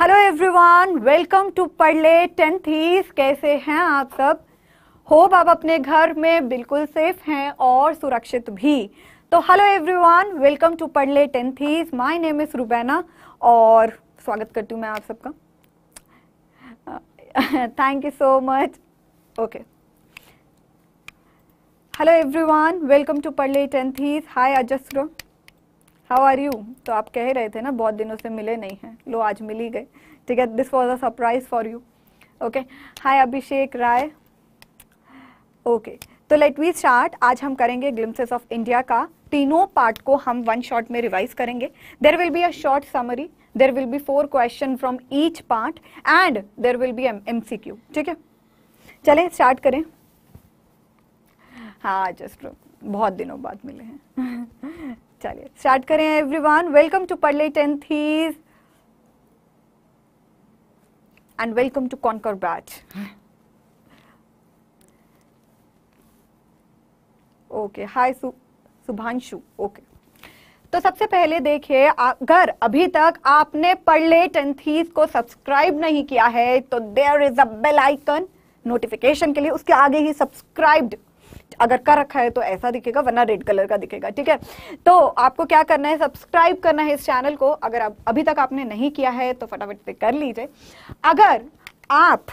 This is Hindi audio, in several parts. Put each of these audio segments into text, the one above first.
Hello everyone welcome to Padhle tenth ईस कैसे हैं आप सब होप आप अपने घर में बिल्कुल सेफ हैं और सुरक्षित भी तो hello everyone welcome to Padhle tenth ईस माय नेम इज़ रुबैना और स्वागत करती हूँ मैं आप सबका thank you so much okay hello everyone welcome to Padhle tenth ईस hi Ajasro how are you तो आप कह रहे थे ना बहुत दिनों से मिले नहीं हैं लो आज मिल ही गए ठीक है this was a surprise for you okay hi Abhishek Rai okay तो लेट वी स्टार्ट आज हम करेंगे ग्लिम्सेस ऑफ इंडिया का तीनों पार्ट को हम वन शॉट में रिवाइज करेंगे there will be a short summary there will be four question from each part and there will be M C Q ठीक है चले स्टार्ट करें हाँ जस्ट बहुत दिनों बाद मिले हैं चलिए स्टार्ट करें everyone welcome to Padhle tenth and welcome to conquer batch okay hi Subhanshu okay तो सबसे पहले देखिए अगर अभी तक आपने ले टेंथीज को सब्सक्राइब नहीं किया है तो there is a bell icon notification के लिए उसके आगे ही सब्सक्राइब्ड अगर कर रखा है तो ऐसा दिखेगा वरना रेड कलर का दिखेगा ठीक है तो आपको क्या करना है सब्सक्राइब करना है इस चैनल को अगर आप अभी तक आपने नहीं किया है तो फटाफट से कर लीजिए अगर आप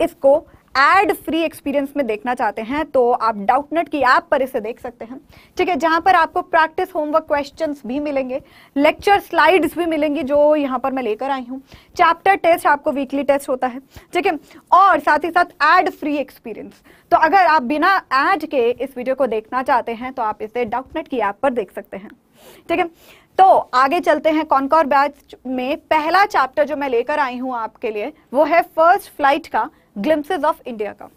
इसको एड फ्री एक्सपीरियंस में देखना चाहते हैं तो आप डाउटनेट की ऐप पर इसे देख सकते हैं ठीक है जहां पर आपको प्रैक्टिस होमवर्क क्वेश्चंस भी मिलेंगे लेक्चर स्लाइड्स भी मिलेंगी जो यहां पर मैं लेकर आई हूँ चैप्टर टेस्ट आपको वीकली टेस्ट होता है ठीक है और साथ ही साथ एड फ्री एक्सपीरियंस तो अगर आप बिना एड के इस वीडियो को देखना चाहते हैं तो आप इसे डाउटनेट की ऐप पर देख सकते हैं ठीक है तो आगे चलते हैं कॉनकॉर बैच में पहला चैप्टर जो मैं लेकर आई हूँ आपके लिए वो है फर्स्ट फ्लाइट का ग्लिम्सेज ऑफ इंडिया का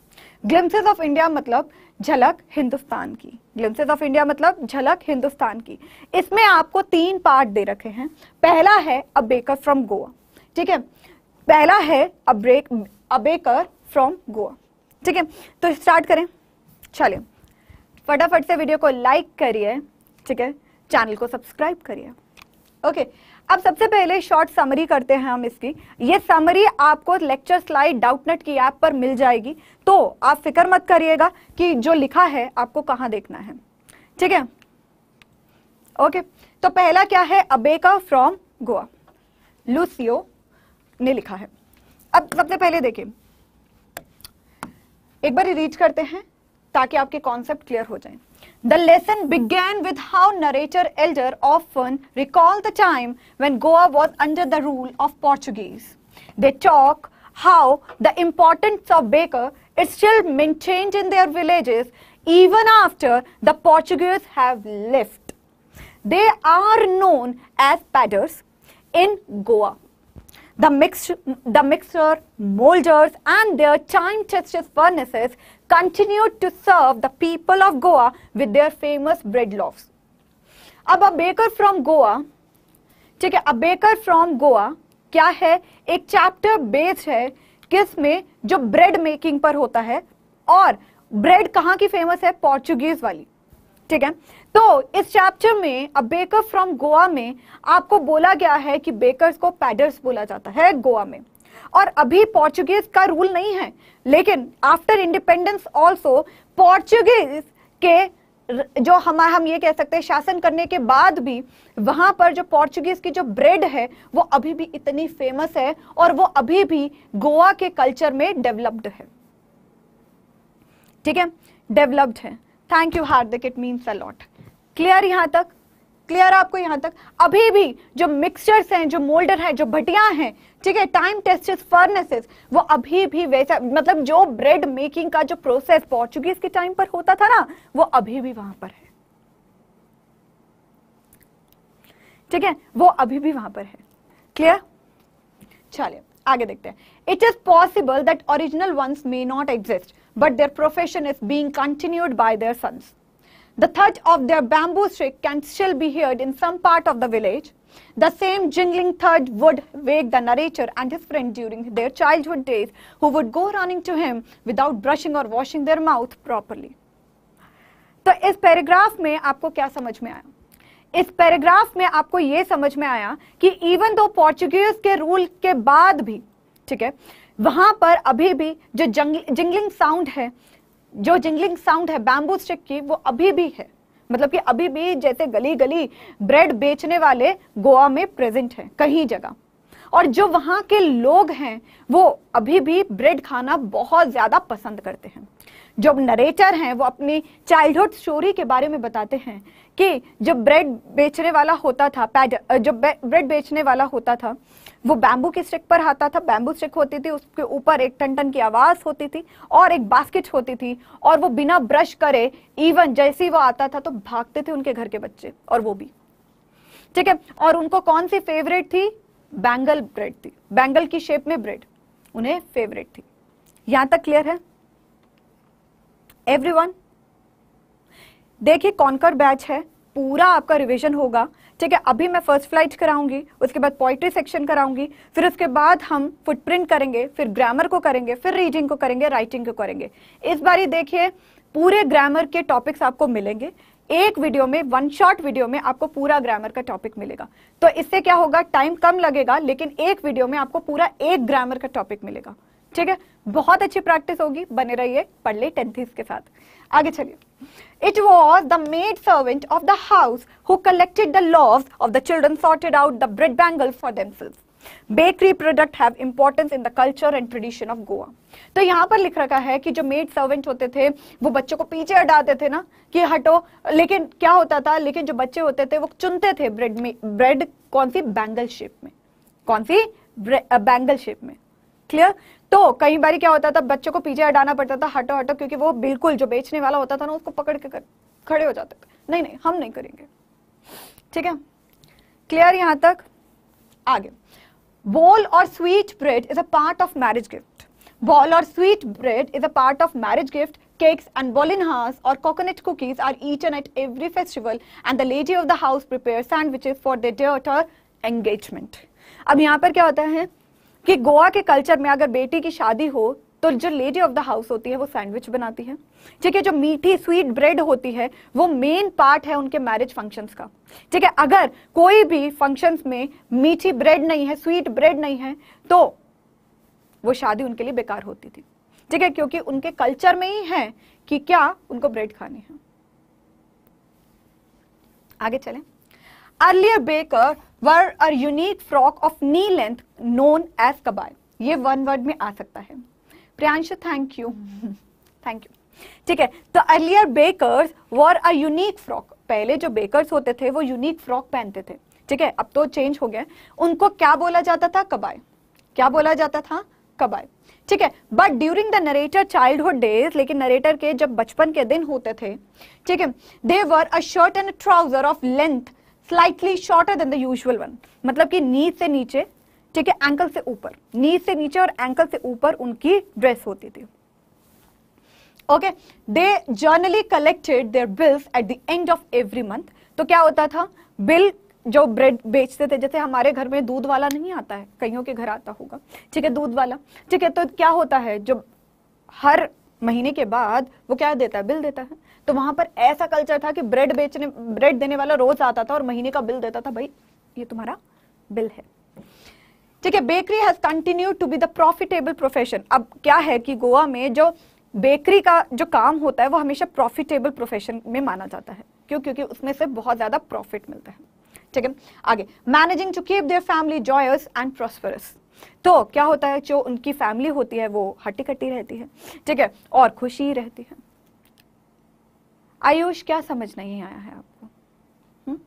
ग्लिम्सेज ऑफ इंडिया मतलब झलक हिंदुस्तान की ग्लिम्सेज ऑफ इंडिया मतलब झलक हिंदुस्तान की इसमें आपको तीन पार्ट दे रखे हैं पहला है अ बेकर फ्रॉम गोवा ठीक है पहला है a break a baker from Goa ठीक है तो स्टार्ट करें चलिए फटाफट से वीडियो को लाइक करिए ठीक है चैनल को सब्सक्राइब करिए ओके okay. अब सबसे पहले शॉर्ट समरी करते हैं हम इसकी ये समरी आपको लेक्चर स्लाइड डाउटनेट की ऐप पर मिल जाएगी तो आप फिक्र मत करिएगा कि जो लिखा है आपको कहाँ देखना है ठीक है ओके तो पहला क्या है अबेका फ्रॉम गोवा लूसियो ने लिखा है अब सबसे पहले देखिए एक बार रीड करते हैं ताकि आपके कॉन्सेप्ट क्लियर हो जाए The lesson began with how narrator elder often recalled the time when Goa was under the rule of Portuguese. They talk how the importance of baker is still maintained in their villages even after the Portuguese have left. They are known as padders in Goa. The, mix, the mixer, molders and their time-tested furnaces continued to serve the people of Goa with their famous bread loaves. अब अ बेकर फ्रॉम गोवा ठीक है अ बेकर फ्रॉम गोवा क्या है एक चैप्टर बेस्ड है किस में जो ब्रेड मेकिंग पर होता है और ब्रेड कहाँ की फेमस है पोर्चुगीज वाली ठीक है तो इस चैप्टर में अ बेकर फ्रॉम गोवा में आपको बोला गया है कि बेकर्स को पैडर्स बोला जाता है गोवा में और अभी पोर्चुगेज का रूल नहीं है लेकिन आफ्टर इंडिपेंडेंस ऑल्सो पोर्चुगेज के जो हम हम ये कह सकते हैं शासन करने के बाद भी वहां पर जो पोर्चुगेज की जो ब्रेड है वो अभी भी इतनी फेमस है और वो अभी भी गोवा के कल्चर में डेवलप्ड है ठीक है डेवलप्ड है thank you Hardik it means a lot clear यहां तक क्लियर आपको यहां तक अभी भी जो मिक्सचर्स हैं जो मोल्डर हैं जो भटिया हैं ठीक है टाइम टेस्टेड फर्नेसेस वो अभी भी वैसा मतलब जो ब्रेड मेकिंग का जो प्रोसेस पोर्चुगीज के टाइम पर होता था ना वो अभी भी वहां पर है ठीक है वो अभी भी वहां पर है क्लियर चलिए आगे देखते हैं it is possible that original ones may not exist but their profession is being continued by their sons The thud of their bamboo stick can still be heard in some part of the village. The same jingling thud would wake the narrator and his friend during their childhood days, who would go running to him without brushing or washing their mouth properly. तो इस पैराग्राफ में आपको क्या समझ में आया इस पैराग्राफ में आपको ये समझ में आया कि इवन दो पोर्चुगीज के रूल के बाद भी ठीक है वहां पर अभी भी जो जंगलिंग साउंड है जो जिंगलिंग साउंड है बैम्बू स्टिक की वो अभी भी है मतलब कि अभी भी जैसे गली गली ब्रेड बेचने वाले गोवा में प्रेजेंट है कहीं जगह और जो वहां के लोग हैं वो अभी भी ब्रेड खाना बहुत ज़्यादा पसंद करते हैं जो नरेटर हैं वो अपनी चाइल्डहुड स्टोरी के बारे में बताते हैं कि जब ब्रेड बेचने वाला होता था पैड जब ब्रेड बेचने वाला होता था वो बैम्बू के स्टिक पर आता था बैम्बू स्टिक होती थी उसके ऊपर एक टन टन की आवाज होती थी और एक बास्केट होती थी और वो बिना ब्रश करे इवन जैसे ही वो आता था तो भागते थे उनके घर के बच्चे और वो भी ठीक है और उनको कौन सी फेवरेट थी बैंगल ब्रेड थी बैंगल की शेप में ब्रेड उन्हें फेवरेट थी यहां तक क्लियर है एवरीवन देखिए कौन बैच है पूरा आपका रिवीजन होगा ठीक है अभी मैं फर्स्ट फ्लाइट कराऊंगी उसके बाद पोइट्री सेक्शन कराऊंगी फिर उसके बाद हम फुटप्रिंट करेंगे फिर ग्रामर को करेंगे फिर रीडिंग को करेंगे राइटिंग को करेंगे इस बार देखिए पूरे ग्रामर के टॉपिक्स आपको मिलेंगे एक वीडियो में वन शॉट वीडियो में आपको पूरा ग्रामर का टॉपिक मिलेगा तो इससे क्या होगा टाइम कम लगेगा लेकिन एक वीडियो में आपको पूरा एक ग्रामर का टॉपिक मिलेगा ठीक है बहुत अच्छी प्रैक्टिस होगी बने रहिए पढ़ ले टेंथीज के साथ आगे चलिए it was the maid servant of the house who collected the loaves of the children sorted out the bread bangle for themselves bakery product have importance in the culture and tradition of Goa तो यहां पर लिख रखा है कि जो मेड सर्वेंट होते थे वो बच्चों को पीछे हटाते थे ना कि हटो लेकिन क्या होता था लेकिन जो बच्चे होते थे वो चुनते थे ब्रेड में ब्रेड कौन सी बैंगल शेप में कौन सी बैंगल शेप में क्लियर तो कई बार क्या होता था बच्चों को पीछे हटाना पड़ता था हटो हटो क्योंकि वो बिल्कुल जो बेचने वाला होता था ना उसको पकड़ के कर, खड़े हो जाते थे नहीं नहीं हम नहीं करेंगे ठीक है क्लियर यहाँ तक आगे बॉल और sweet bread is a part of marriage gift ball और sweet bread is a part of marriage gift cakes and bolinhas coconut coconut cookies are at every festival and the lady of the house prepare prepares for the their daughter engagement अब यहां पर क्या होता है कि गोवा के कल्चर में अगर बेटी की शादी हो तो जो लेडी ऑफ द हाउस होती है वो सैंडविच बनाती है ठीक है जो मीठी स्वीट ब्रेड होती है वो मेन पार्ट है उनके मैरिज फंक्शंस का ठीक है अगर कोई भी फंक्शंस में मीठी ब्रेड नहीं है स्वीट ब्रेड नहीं है तो वो शादी उनके लिए बेकार होती थी ठीक है क्योंकि उनके कल्चर में ही है कि क्या उनको ब्रेड खानी है आगे चले earlier baker wore a unique frock of knee length known as kabai ये वन वर्ड में आ सकता है Priyansh thank you thank you ठीक है तो earlier bakers wore a unique frock पहले जो बेकर्स होते थे वो यूनिक फ्रॉक पहनते थे ठीक है अब तो चेंज हो गया उनको क्या बोला जाता था कबाय क्या बोला जाता था कबाय ठीक है but during the narrator childhood days लेकिन नरेटर के जब बचपन के दिन होते थे ठीक है they wore a shirt and trouser of length slightly shorter than the usual one मतलब कि नी से नीचे ठीक है एंकल से ऊपर नी से नीचे और एंकल से ऊपर उनकी ड्रेस होती थी okay they generally collected their bills at the end of every month तो क्या होता था बिल जो ब्रेड बेचते थे जैसे हमारे घर में दूध वाला नहीं आता है कईयों के घर आता होगा ठीक है दूध वाला ठीक है तो क्या होता है जो हर महीने के बाद वो क्या देता है बिल देता है तो वहां पर ऐसा कल्चर था कि ब्रेड बेचने ब्रेड देने वाला रोज आता था और महीने का बिल देता था भाई ये तुम्हारा बिल है ठीक है bakery has continue to be the profitable profession अब क्या है कि गोवा में जो बेकरी का जो काम होता है वो हमेशा प्रॉफिटेबल प्रोफेशन में माना जाता है क्यों क्योंकि उसमें से बहुत ज्यादा प्रॉफिट मिलता है ठीक है आगे managing to keep their family joyous and prosperous तो क्या होता है जो उनकी फैमिली होती है वो हट्टी कट्टी रहती है ठीक है और खुशी रहती है आयुष क्या समझ नहीं आया है आपको हुँ? हम्म?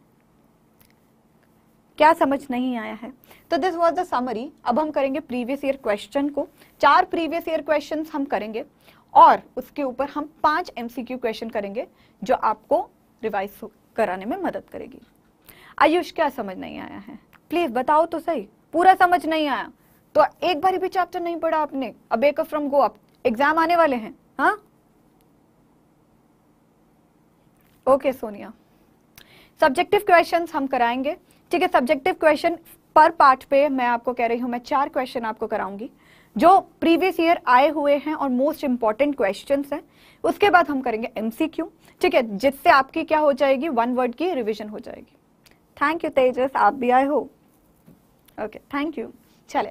क्या समझ नहीं आया है तो दिस वॉज द समरी अब हम करेंगे प्रीवियस ईयर क्वेश्चन को चार प्रीवियस ईयर क्वेश्चन हम करेंगे और उसके ऊपर हम पांच एमसीक्यू क्वेश्चन करेंगे जो आपको रिवाइज कराने में मदद करेगी आयुष क्या समझ नहीं आया है प्लीज बताओ तो सही पूरा समझ नहीं आया तो एक बार भी चैप्टर नहीं पढ़ा आपने अब एक फ्रॉम गो अप एग्जाम आने वाले हैं हाँ ओके सोनिया सब्जेक्टिव क्वेश्चन हम कराएंगे ठीक है सब्जेक्टिव क्वेश्चन पर पार्ट पे मैं आपको कह रही हूं मैं चार क्वेश्चन आपको कराऊंगी जो प्रीवियस ईयर आए हुए हैं और मोस्ट इंपॉर्टेंट क्वेश्चन हैं उसके बाद हम करेंगे एमसीक्यू ठीक है जिससे आपकी क्या हो जाएगी वन वर्ड की रिविजन हो जाएगी थैंक यू तेजस आप भी आए हो ओके थैंक यू चले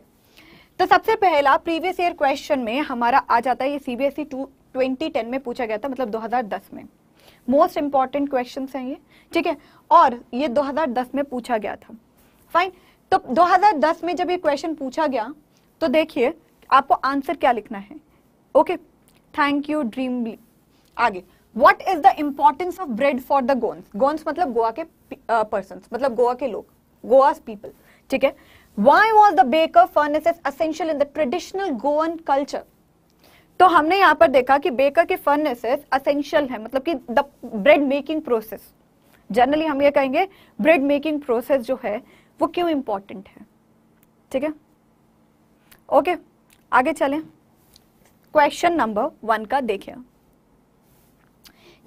तो सबसे पहला प्रीवियस ईयर क्वेश्चन में हमारा आ जाता है ये सीबीएसई टू ट्वेंटी टेन में पूछा गया था मतलब 2010 में मोस्ट इंपॉर्टेंट क्वेश्चन हैं ये ठीक है और ये 2010 में पूछा गया था फाइन तो 2010 में जब ये क्वेश्चन पूछा गया तो देखिए आपको आंसर क्या लिखना है ओके थैंक यू ड्रीम आगे what is the importance of bread for the Goans Goans मतलब गोवा के पर्सन uh, मतलब गोवा के लोग गोवा पीपल ठीक है why was the baker furnace essential in the traditional Goan culture तो हमने यहाँ पर देखा कि बेकर के फर्नेसेस असेंशियल है मतलब कि the bread making process generally हम ये कहेंगे ब्रेड मेकिंग प्रोसेस जो है वो क्यों इंपॉर्टेंट है ठीक है ओके आगे चलें क्वेश्चन नंबर वन का देखें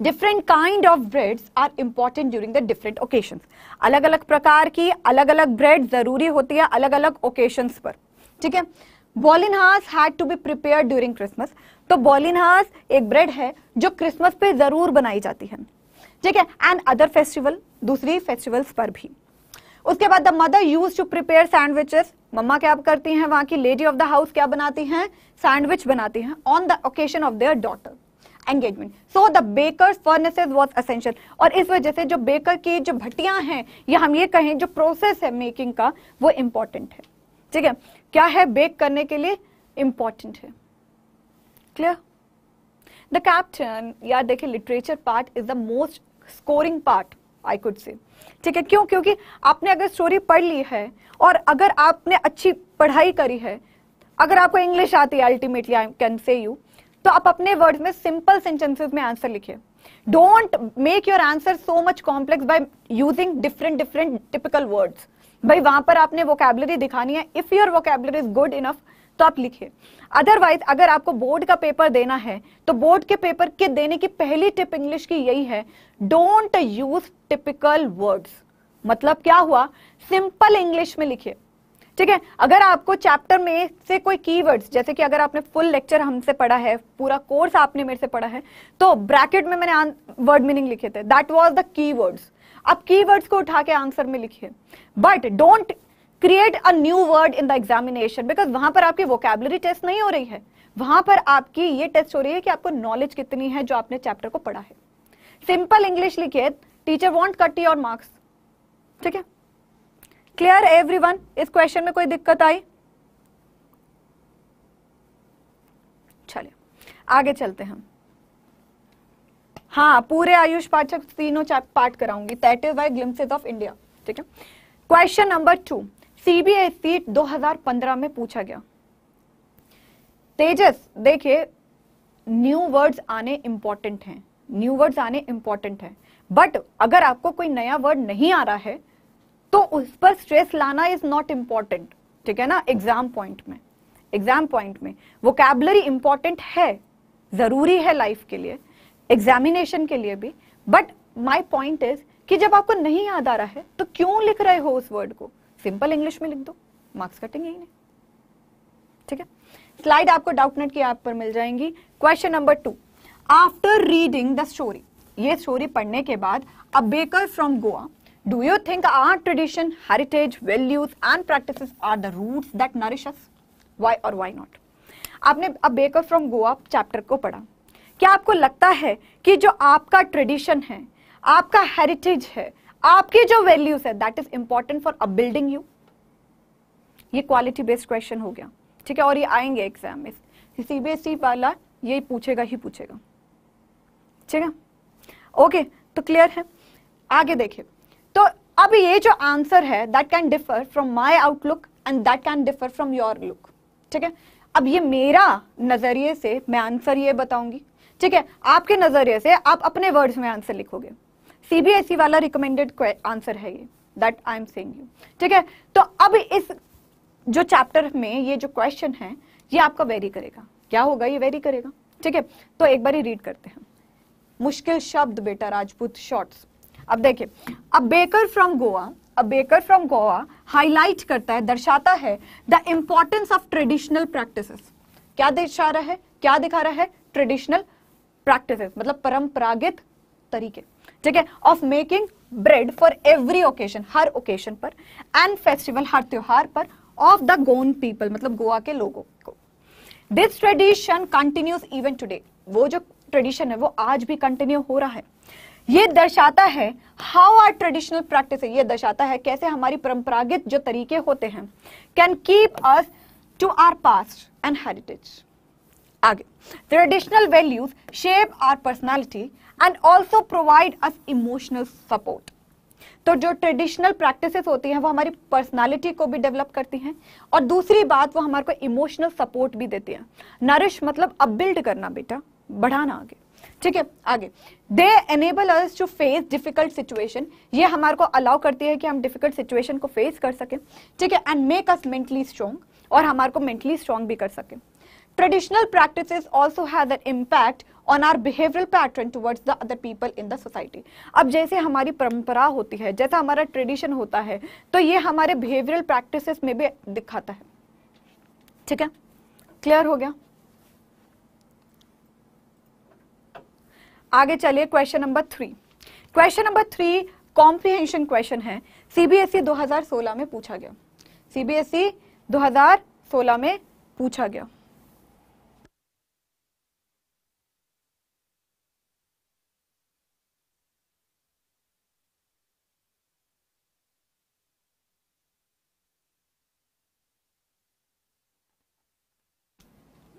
different kind of breads are important during the different occasion अलग अलग प्रकार की अलग अलग ब्रेड जरूरी होती है अलग अलग ओकेशन पर ठीक है बॉलिनहास had to be prepare during Christmas तो बॉलिनहास एक ब्रेड है जो क्रिसमस पे ज़रूर बनाई जाती है ठीक है एंड अदर फेस्टिवल दूसरी फेस्टिवल्स पर भी उसके बाद the mother use to prepare sandwiches मम्मा क्या करती हैं वहां की लेडी ऑफ द हाउस क्या बनाती हैं सैंडविच बनाती हैं on the occasion of their daughter engagement so the baker furnaces was essential और इस वजह से जो बेकर की जो भट्टियां हैं या हम ये कहें जो प्रोसेस है मेकिंग का वो इंपॉर्टेंट है ठीक है क्या है बेक करने के लिए इंपॉर्टेंट है क्लियर द कैप्टन यार देखिए literature part is the most scoring part I could say ठीक है क्यों क्योंकि आपने अगर स्टोरी पढ़ ली है और अगर आपने अच्छी पढ़ाई करी है अगर आपको इंग्लिश आती है ultimately I can say you तो आप अपने वर्ड्स में सिंपल सेंटेंसेस में आंसर लिखिए don't make your answer so much complex by using different different typical words भाई वहां पर आपने वोकेबलरी दिखानी है if your vocabulary is good enough तो आप लिखिए अदरवाइज अगर आपको बोर्ड का पेपर देना है तो बोर्ड के पेपर के देने की पहली टिप इंग्लिश की यही है डोंट यूज टिपिकल वर्ड्स मतलब क्या हुआ सिंपल इंग्लिश में लिखिए ठीक है अगर आपको चैप्टर में से कोई कीवर्ड्स जैसे कि अगर आपने फुल लेक्चर हमसे पढ़ा है पूरा कोर्स आपने मेरे से पढ़ा है तो ब्रैकेट में मैंने वर्ड मीनिंग लिखे थे दैट वॉज द वर्ड्स आप कीवर्ड्स को उठा के आंसर में लिखिए but don't create a new word in the examination because वहां पर आपकी वोकेबलरी टेस्ट नहीं हो रही है वहां पर आपकी ये टेस्ट हो रही है कि आपको नॉलेज कितनी है जो आपने चैप्टर को पढ़ा है सिंपल इंग्लिश लिखिए teacher won't cut your marks ठीक है क्लियर एवरी इस क्वेश्चन में कोई दिक्कत आई चलिए आगे चलते हैं हाँ पूरे आयुष पाठक तीनों पाठ कराऊंगी that is why glimpses of India ठीक है क्वेश्चन नंबर टू सीबीएसई 2015 में पूछा गया तेजस देखिए न्यू वर्ड्स आने इंपॉर्टेंट हैं न्यू वर्ड्स आने इंपॉर्टेंट हैं बट अगर आपको कोई नया वर्ड नहीं आ रहा है तो उस पर स्ट्रेस लाना इज नॉट इम्पॉर्टेंट ठीक है ना एग्जाम पॉइंट में एग्जाम पॉइंट में वो कैबलरी इंपॉर्टेंट है जरूरी है लाइफ के लिए एग्जामिनेशन के लिए भी बट माई पॉइंट इज कि जब आपको नहीं याद आ रहा है तो क्यों लिख रहे हो उस वर्ड को सिंपल इंग्लिश में लिख दो मार्क्स कटेंगे ही नहीं ठीक है स्लाइड आपको डाउटनेट की ऐप पर मिल जाएंगी question number two after reading the story ये स्टोरी पढ़ने के बाद a baker from Goa do you think our tradition heritage values and practice are the root that nourish us why और वाई नॉट आपने a baker from Goa chapter को पढ़ा क्या आपको लगता है कि जो आपका ट्रेडिशन है आपका हेरिटेज है आपके जो वैल्यूज है that is important for a building you ये क्वालिटी बेस्ड क्वेश्चन हो गया ठीक है और ये आएंगे एग्जाम में सीबीएसई वाला ये पूछेगा ही पूछेगा ठीक है ओके तो क्लियर है आगे देखिए तो अब ये जो आंसर है that can differ from my outlook and that can differ from your look ठीक है अब ये मेरा नजरिए से मैं आंसर ये बताऊंगी ठीक है आपके नजरिए से आप अपने वर्ड्स में आंसर लिखोगे सीबीएसई e वाला रिकमेंडेड आंसर है ये that I am saying you ठीक है तो अब इस जो चैप्टर में ये जो क्वेश्चन है ये आपका वेरी करेगा क्या होगा ये वेरी करेगा ठीक है तो एक बार रीड करते हैं मुश्किल शब्द बेटा राजपूत शॉर्ट्स अब देखिए a baker from Goa a baker from Goa highlight करता है दर्शाता है the importance of traditional practice क्या दर्शा रहा है क्या दिखा रहा है ट्रेडिशनल प्रैक्टिसेस मतलब परंपरागत तरीके ठीक है of making bread for every occasion हर ओकेजन पर एंड फेस्टिवल हर त्योहार पर ऑफ द गोन पीपल मतलब गोवा के लोगों को this tradition continues even today वो जो ट्रेडिशन है वो आज भी कंटिन्यू हो रहा है ये दर्शाता है हाउ आर ट्रेडिशनल प्रैक्टिस ये दर्शाता है कैसे हमारी परंपरागत जो तरीके होते हैं can keep us to our past and heritage आगे additional values shape our personality and also provide us emotional support. तो जो ट्रेडिशनल प्रैक्टिसेस होती हैं वो हमारी पर्सनालिटी को भी डेवलप करती हैं और दूसरी बात वो हमारे को इमोशनल सपोर्ट भी देती हैं नरिश मतलब अब बिल्ड करना बेटा बढ़ाना आगे ठीक है आगे they enable us to face difficult situation ये हमारे को अलाउ करती है कि हम डिफिकल्ट सिचुएशन को फेस कर सकें ठीक है and make us mentally strong और हमारे को मेंटली स्ट्रॉन्ग भी कर सकें Traditional practices also has an impact on our behavioural pattern towards the other people in the society अब जैसे हमारी परंपरा होती है जैसा हमारा ट्रेडिशन होता है तो ये हमारे बिहेवियरल प्रैक्टिसेस में भी दिखाता है ठीक है क्लियर हो गया आगे चलिए question number three question number three comprehension question है e सीबीएसई 2016 में पूछा गया e सीबीएसई 2016 में पूछा गया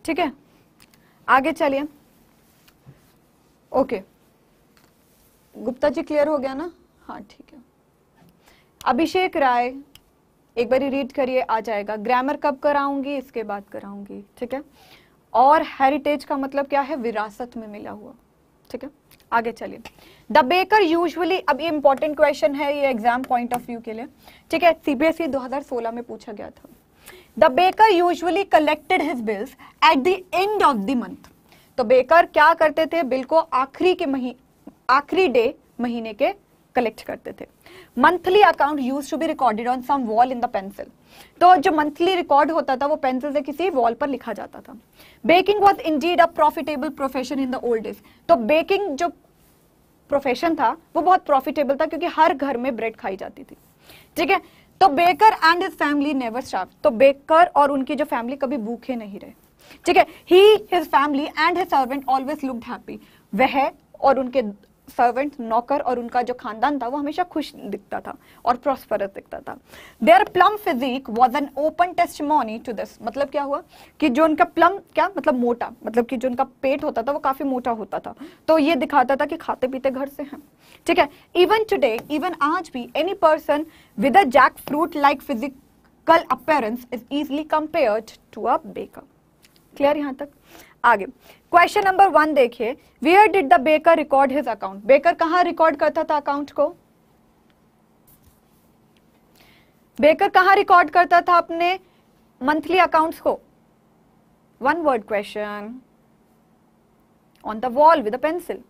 ठीक है आगे चलिए ओके गुप्ता जी क्लियर हो गया ना हाँ ठीक है अभिषेक राय एक बार रीड करिए आ जाएगा ग्रामर कब कराऊंगी इसके बाद कराऊंगी ठीक है और हेरिटेज का मतलब क्या है विरासत में मिला हुआ ठीक है आगे चलिए द बेकर यूजुअली अब ये इंपॉर्टेंट क्वेश्चन है ये एग्जाम पॉइंट ऑफ व्यू के लिए ठीक है e सीबीएसई 2016 में पूछा गया था the baker usually collected his bills at the end of the month तो बेकर क्या करते थे बिल को आखिरी के मही आखिरी डे महीने के कलेक्ट करते थे monthly account used to be recorded on some wall in the pencil तो जो मंथली रिकॉर्ड होता था वो पेंसिल से किसी वॉल पर लिखा जाता था baking was indeed a profitable profession in the old age तो बेकिंग जो प्रोफेशन था वो बहुत प्रॉफिटेबल था क्योंकि हर घर में ब्रेड खाई जाती थी ठीक है तो baker and his family never starved तो बेकर और उनकी जो फैमिली कभी भूखे नहीं रहे ठीक है ही his family and his servant always looked happy वह और उनके सर्वेंट नौकर और उनका जो खानदान था वो हमेशा खुश दिखता था और प्रॉस्परस दिखता था their plump physique was an open testimony to this मतलब क्या हुआ कि जो उनका प्लम क्या मतलब मोटा मतलब कि जो उनका पेट होता था वो काफी मोटा होता था तो ये दिखाता था कि खाते पीते घर से हैं ठीक है इवन टूडे इवन आज भी any person with a jackfruit like physical appearance is easily compared to a baker clear यहां तक आगे क्वेश्चन नंबर वन देखिए where did the baker record his account बेकर कहां रिकॉर्ड करता था अकाउंट को बेकर कहां रिकॉर्ड करता था अपने मंथली अकाउंट को one word question on the wall with pencil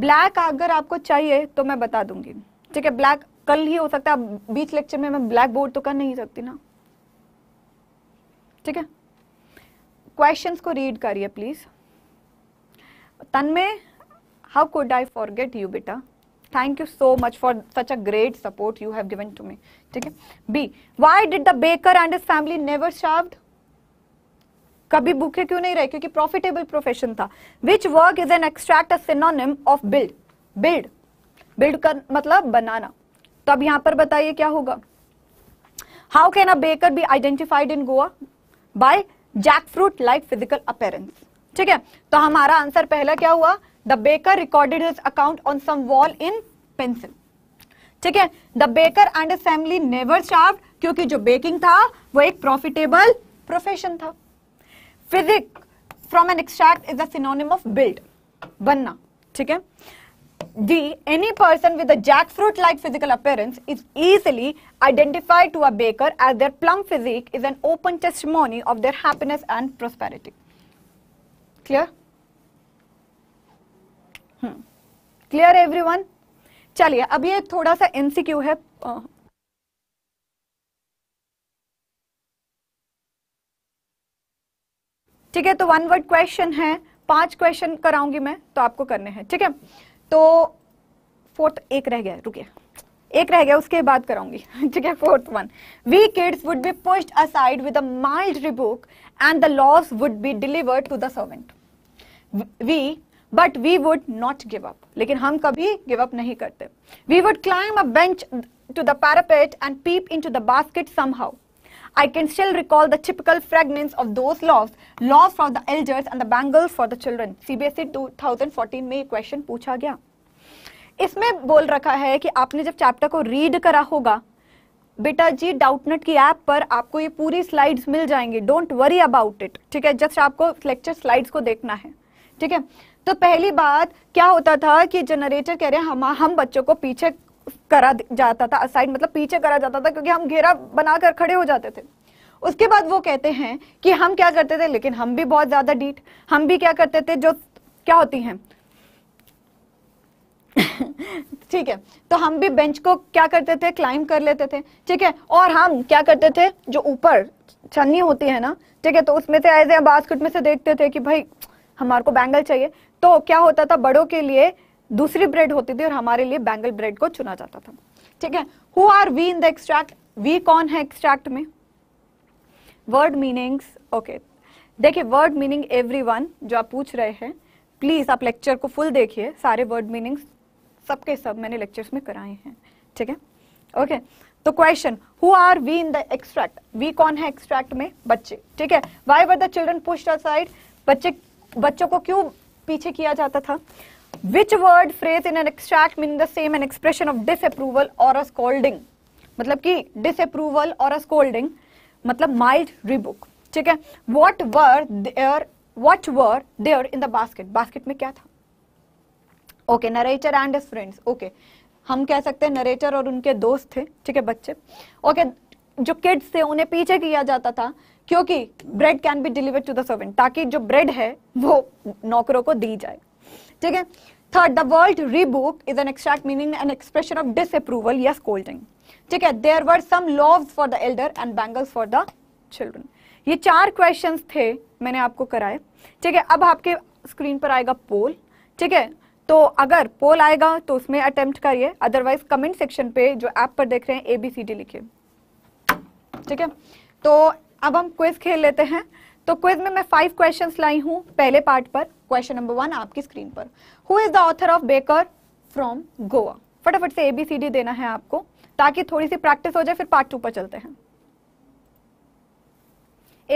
black अगर आपको चाहिए तो मैं बता दूंगी ठीक है ब्लैक कल ही हो सकता है बीच लेक्चर में मैं ब्लैक बोर्ड तो कर नहीं सकती ना ठीक है क्वेश्चंस को रीड करिए please Tanmay how could I forget you बेटा thank you so much for such a great support you have given to me ठीक है B why did the baker and his family never starved कभी भूखे क्यों नहीं रहे क्योंकि प्रॉफिटेबल प्रोफेशन था which word is an extract a synonym of build build build कर मतलब बनाना तो अब यहां पर बताइए क्या होगा how can a baker be identified in Goa by jackfruit like physical appearance ठीक है तो हमारा आंसर पहला क्या हुआ the baker recorded his account on some wall in pencil ठीक है the baker and family never starved क्योंकि जो बेकिंग था वो एक प्रॉफिटेबल प्रोफेशन था physique from an extract is um of build बनना ठीक है D. Any person with a jackfruit-like physical appearance is easily identified to a baker as their plump physique is an open testimony of their happiness and prosperity. Clear? Hmm. Clear everyone? चलिए अब ये थोड़ा सा एमसीक्यू है ठीक है तो वन वर्ड क्वेश्चन है पांच क्वेश्चन कराऊंगी मैं तो आपको करने हैं ठीक है तो फोर्थ एक रह गया रुकिए एक रह गया उसके बाद कराऊंगी ठीक है fourth one we kids would be pushed aside with a mild rebuke and the loaves would be delivered to the servant we but we would not give up लेकिन हम कभी गिव अप नहीं करते we would climb a bench to the parapet and peep into the basket somehow I can still recall the typical fragments of those laws, laws for the elders and the bangles for the children. CBSE 2014 में ये क्वेश्चन पूछा गया इसमें बोल रखा है कि आपने जब चैप्टर को रीड करा होगा बेटा जी डाउटनेट की ऐप पर आपको ये पूरी स्लाइड्स मिल जाएंगी डोंट वरी अबाउट इट ठीक है जस्ट आपको लेक्चर स्लाइड्स को देखना है ठीक है तो पहली बात क्या होता था कि जनरेटर कह रहे हैं हम हम बच्चों को पीछे करा जाता था असाइड मतलब पीछे करा जाता था क्योंकि हम घेरा बनाकर खड़े हो जाते थे उसके बाद वो कहते हैं कि हम क्या करते थे लेकिन हम भी बहुत ज्यादा डीट हम भी क्या करते थे जो क्या होती हैं ठीक है तो हम भी बेंच को क्या करते थे क्लाइम कर लेते थे ठीक है और हम क्या करते थे जो ऊपर छन्नी होती है ना ठीक है तो उसमें से ऐसे बास्केट में से देखते थे कि भाई हमारे को बैंगल चाहिए तो क्या होता था बड़ों के लिए दूसरी ब्रेड होती थी और हमारे लिए बैंगल ब्रेड को चुना जाता था ठीक है who are we in the extract we कौन है एक्सट्रैक्ट में वर्ड मीनिंग्स ओके देखिए वर्ड मीनिंग एवरी जो आप पूछ रहे हैं प्लीज़ आप लेक्चर को फुल देखिए सारे वर्ड मीनिंग्स सबके सब मैंने लेक्चर्स में कराए हैं ठीक है ओके तो question who are we in the extract we कौन है एक्सट्रैक्ट में बच्चे ठीक है why were the children pushed side बच्चे बच्चों को क्यों पीछे किया जाता था which word phrase in an extract mean the same an expression of disapproval और अ स्कोल्डिंग मतलब कि डिसअप्रूवल और अ स्कोल्डिंग मतलब माइल्ड रिबुक ठीक है what were there what were there in the basket basket में क्या था ओके नरेचर एंड फ्रेंड्स ओके हम कह सकते हैं नरेचर और उनके दोस्त थे ठीक है बच्चे ओके जो किड्स थे उन्हें पीछे किया जाता था क्योंकि bread can be deliver to the servant ताकि जो ब्रेड है वो नौकरों को दी जाए ठीक है third the word rebuke is an extract meaning an expression of disapproval या स्कोल्डिंग ठीक है there were some loaves for the elder and bangles for the children ये चार क्वेश्चंस थे मैंने आपको कराए ठीक है अब आपके स्क्रीन पर आएगा पोल ठीक है तो अगर पोल आएगा तो उसमें अटेम्प्ट करिए अदरवाइज कमेंट सेक्शन पे जो ऐप पर देख रहे हैं ए बी सी डी लिखिए ठीक है तो अब हम क्विज खेल लेते हैं तो क्विज में मैं फाइव क्वेश्चन लाई हूं पहले पार्ट पर क्वेश्चन नंबर वन आपकी स्क्रीन पर who is the author of baker from Goa फटाफट से एबीसीडी देना है आपको ताकि थोड़ी सी प्रैक्टिस हो जाए फिर पार्ट टू पर चलते हैं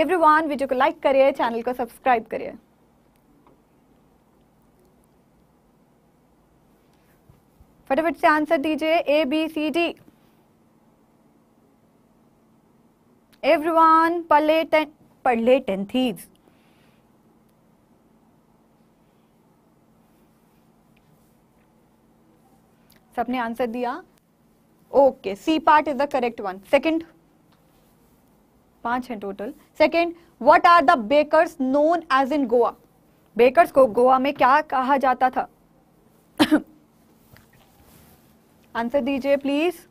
एवरी वन वीडियो को लाइक करिए चैनल को सब्सक्राइब करिए फटाफट से आंसर दीजिए A B C D one पलेट टेन पढ़ ले टेन सबने आंसर दिया okay C part is the correct one second पांच है total second what are the bakers known as in Goa bakers को गोवा में क्या कहा जाता था आंसर दीजिए प्लीज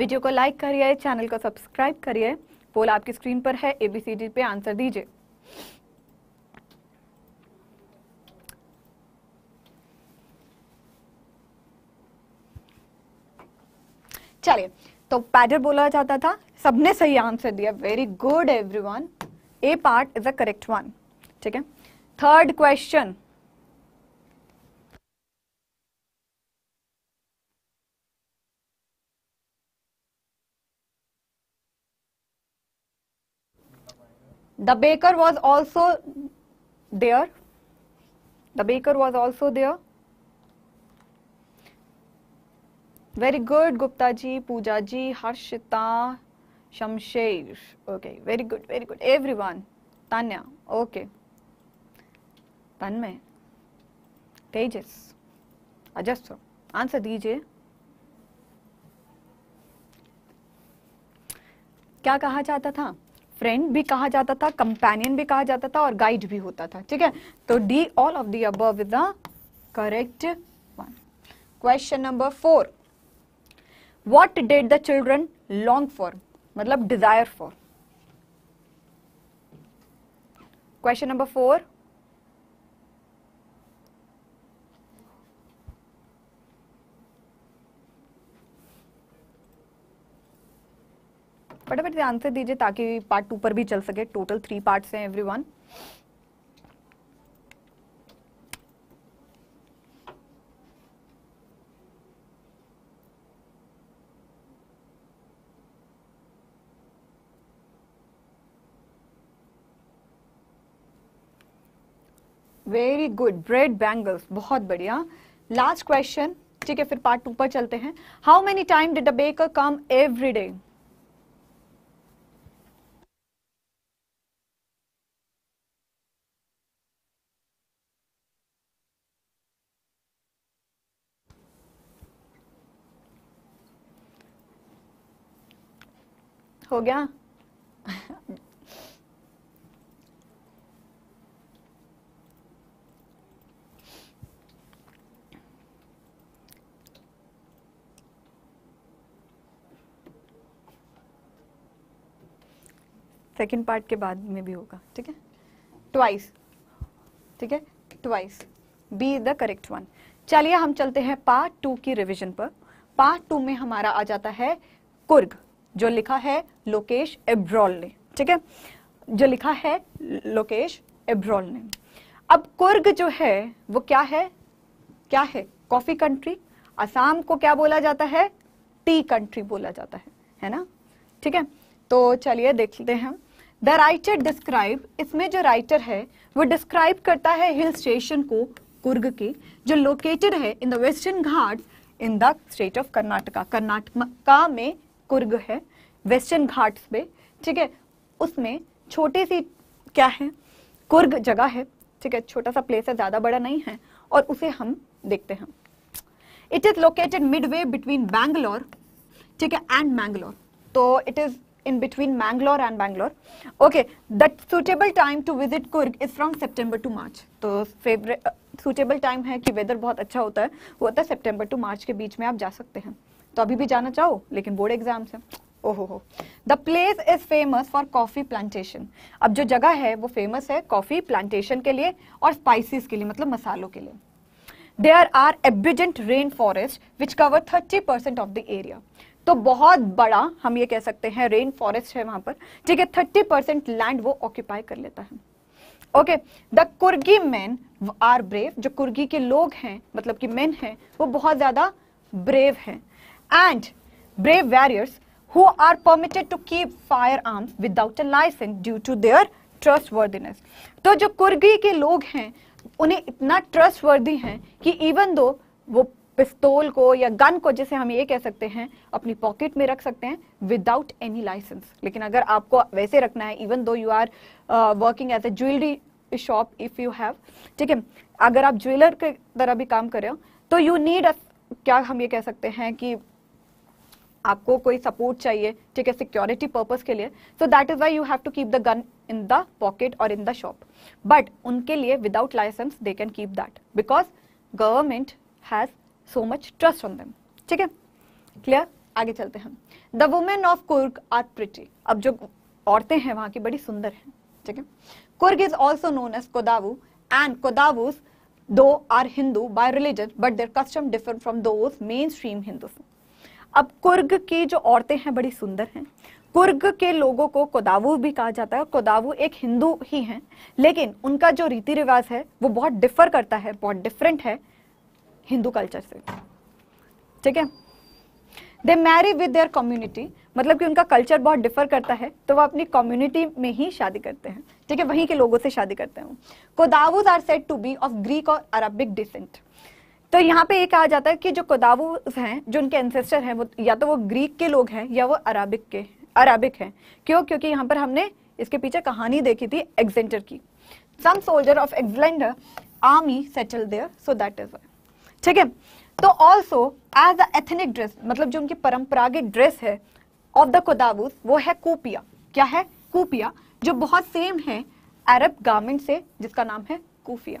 वीडियो को लाइक करिए चैनल को सब्सक्राइब करिए पोल आपकी स्क्रीन पर है एबीसीडी पे आंसर दीजिए चलिए तो पैडर बोला जाता था सबने सही आंसर दिया very good everyone A part is a correct one ठीक है third question the baker was also there the baker was also there very good gupta ji pooja ji harshita shamsher okay very good very good everyone tanya okay tanmay Tejas Ajasv answer dijiye kya kaha जाता tha फ्रेंड भी कहा जाता था कंपेनियन भी कहा जाता था और गाइड भी होता था ठीक है तो डी ऑल ऑफ दी अब the correct one question number four what did the children long for मतलब desire for question number four फटाफट से आंसर दीजिए ताकि पार्ट टू पर भी चल सके टोटल थ्री पार्ट्स हैं everyone very good bread bangles बहुत बढ़िया लास्ट क्वेश्चन ठीक है फिर पार्ट टू पर चलते हैं how many time did a baker come every day हो गया सेकेंड पार्ट के बाद में भी होगा ठीक है ट्वाइस ठीक है twice B the correct one चलिए हम चलते हैं पार्ट टू की रिवीजन पर पार्ट टू में हमारा आ जाता है कुर्ग जो लिखा है लोकेश एब्रॉल ने ठीक है जो लिखा है लोकेश एब्रॉल ने अब कुर्ग जो है वो क्या है क्या है कॉफी कंट्री असम को क्या बोला जाता है टी कंट्री बोला जाता है है ना ठीक है तो चलिए देखते हैं द राइटर डिस्क्राइब इसमें जो राइटर है वो डिस्क्राइब करता है हिल स्टेशन को कुर्ग के जो लोकेटेड है in the western Ghat in the state of Karnataka Karnataka में कुर्ग है वेस्टर्न घाट्स पे ठीक है उसमें छोटी सी क्या है कुर्ग जगह है ठीक है छोटा सा प्लेस है ज़्यादा बड़ा नहीं है और उसे हम देखते हैं it is located midway between Bangalore ठीक है एंड मैंगलोर तो it is in between Mangalore and Bangalore okay that suitable time to visit Coorg is from September to March तो फेवरेट सुटेबल टाइम है कि वेदर बहुत अच्छा होता है वो होता है सेप्टेंबर टू मार्च के बीच में आप जा सकते हैं तो अभी भी जाना चाहो लेकिन बोर्ड एग्जाम्स से ओहो हो the place is famous for coffee plantation अब जो जगह है वो फेमस है कॉफी प्लांटेशन के लिए और स्पाइसिस के लिए मतलब मसालों के लिए there are abundant rainforest which cover thirty percent of the area तो बहुत बड़ा हम ये कह सकते हैं रेन फॉरेस्ट है वहां पर ठीक है थर्टी परसेंट लैंड वो ऑक्यूपाई कर लेता है okay the Coorgi man are brave जो कुर्गी के लोग हैं मतलब कि मैन हैं वो बहुत ज्यादा ब्रेव हैं and brave warriors who are permitted to keep firearms without a license due to their trustworthiness. तो जो कुर्गी के लोग हैं उन्हें इतना ट्रस्टवर्दी हैं कि इवन दो वो पिस्तौल को या गन को जैसे हम ये कह सकते हैं अपनी पॉकेट में रख सकते हैं विदाउट एनी लाइसेंस लेकिन अगर आपको वैसे रखना है even though you are working as a jewellery shop if you have ठीक है अगर आप ज्वेलर की तरह भी काम कर रहे हो तो यू नीड क्या हम ये कह सकते हैं कि आपको कोई सपोर्ट चाहिए ठीक है सिक्योरिटी पर्पज के लिए so that is why you have to keep the gun in the pocket और इन द शॉप बट उनके लिए without licence they can keep that because government has so much trust on them ठीक है क्लियर आगे चलते हैं the women of Coorg are pretty अब जो औरतें हैं वहां की बड़ी सुंदर हैं ठीक है Coorg is also known as Kodavu and Kodavus though are Hindu by religion but their custom different from those mainstream Hindu अब कुर्ग की जो औरतें हैं बड़ी सुंदर हैं कुर्ग के लोगों को कोदावू भी कहा जाता है कोदावू एक हिंदू ही हैं लेकिन उनका जो रीति रिवाज है वो बहुत डिफर करता है बहुत डिफरेंट है हिंदू कल्चर से ठीक है they marry with their community मतलब कि उनका कल्चर बहुत डिफर करता है तो वह अपनी कम्युनिटी में ही शादी करते हैं ठीक है वहीं के लोगों से शादी करते हैं Kodavas are set to be of Greek और अरबिक डिसेंट तो यहाँ पे ये कहा जाता है कि जो कोदावू हैं जो उनके एंसेस्टर हैं वो या तो वो ग्रीक के लोग हैं या वो अराबिक के अराबिक हैं क्यों क्योंकि यहाँ पर हमने इसके पीछे कहानी देखी थी एग्जेंटर की some soldier of Alexander army settle there so that is ठीक है तो also as a ethnic dress मतलब जो उनकी परंपरागत ड्रेस है ऑफ द कोदावूस वो है कूपिया क्या है कूपिया जो बहुत सेम है अरब गार्मेंट से जिसका नाम है कूफिया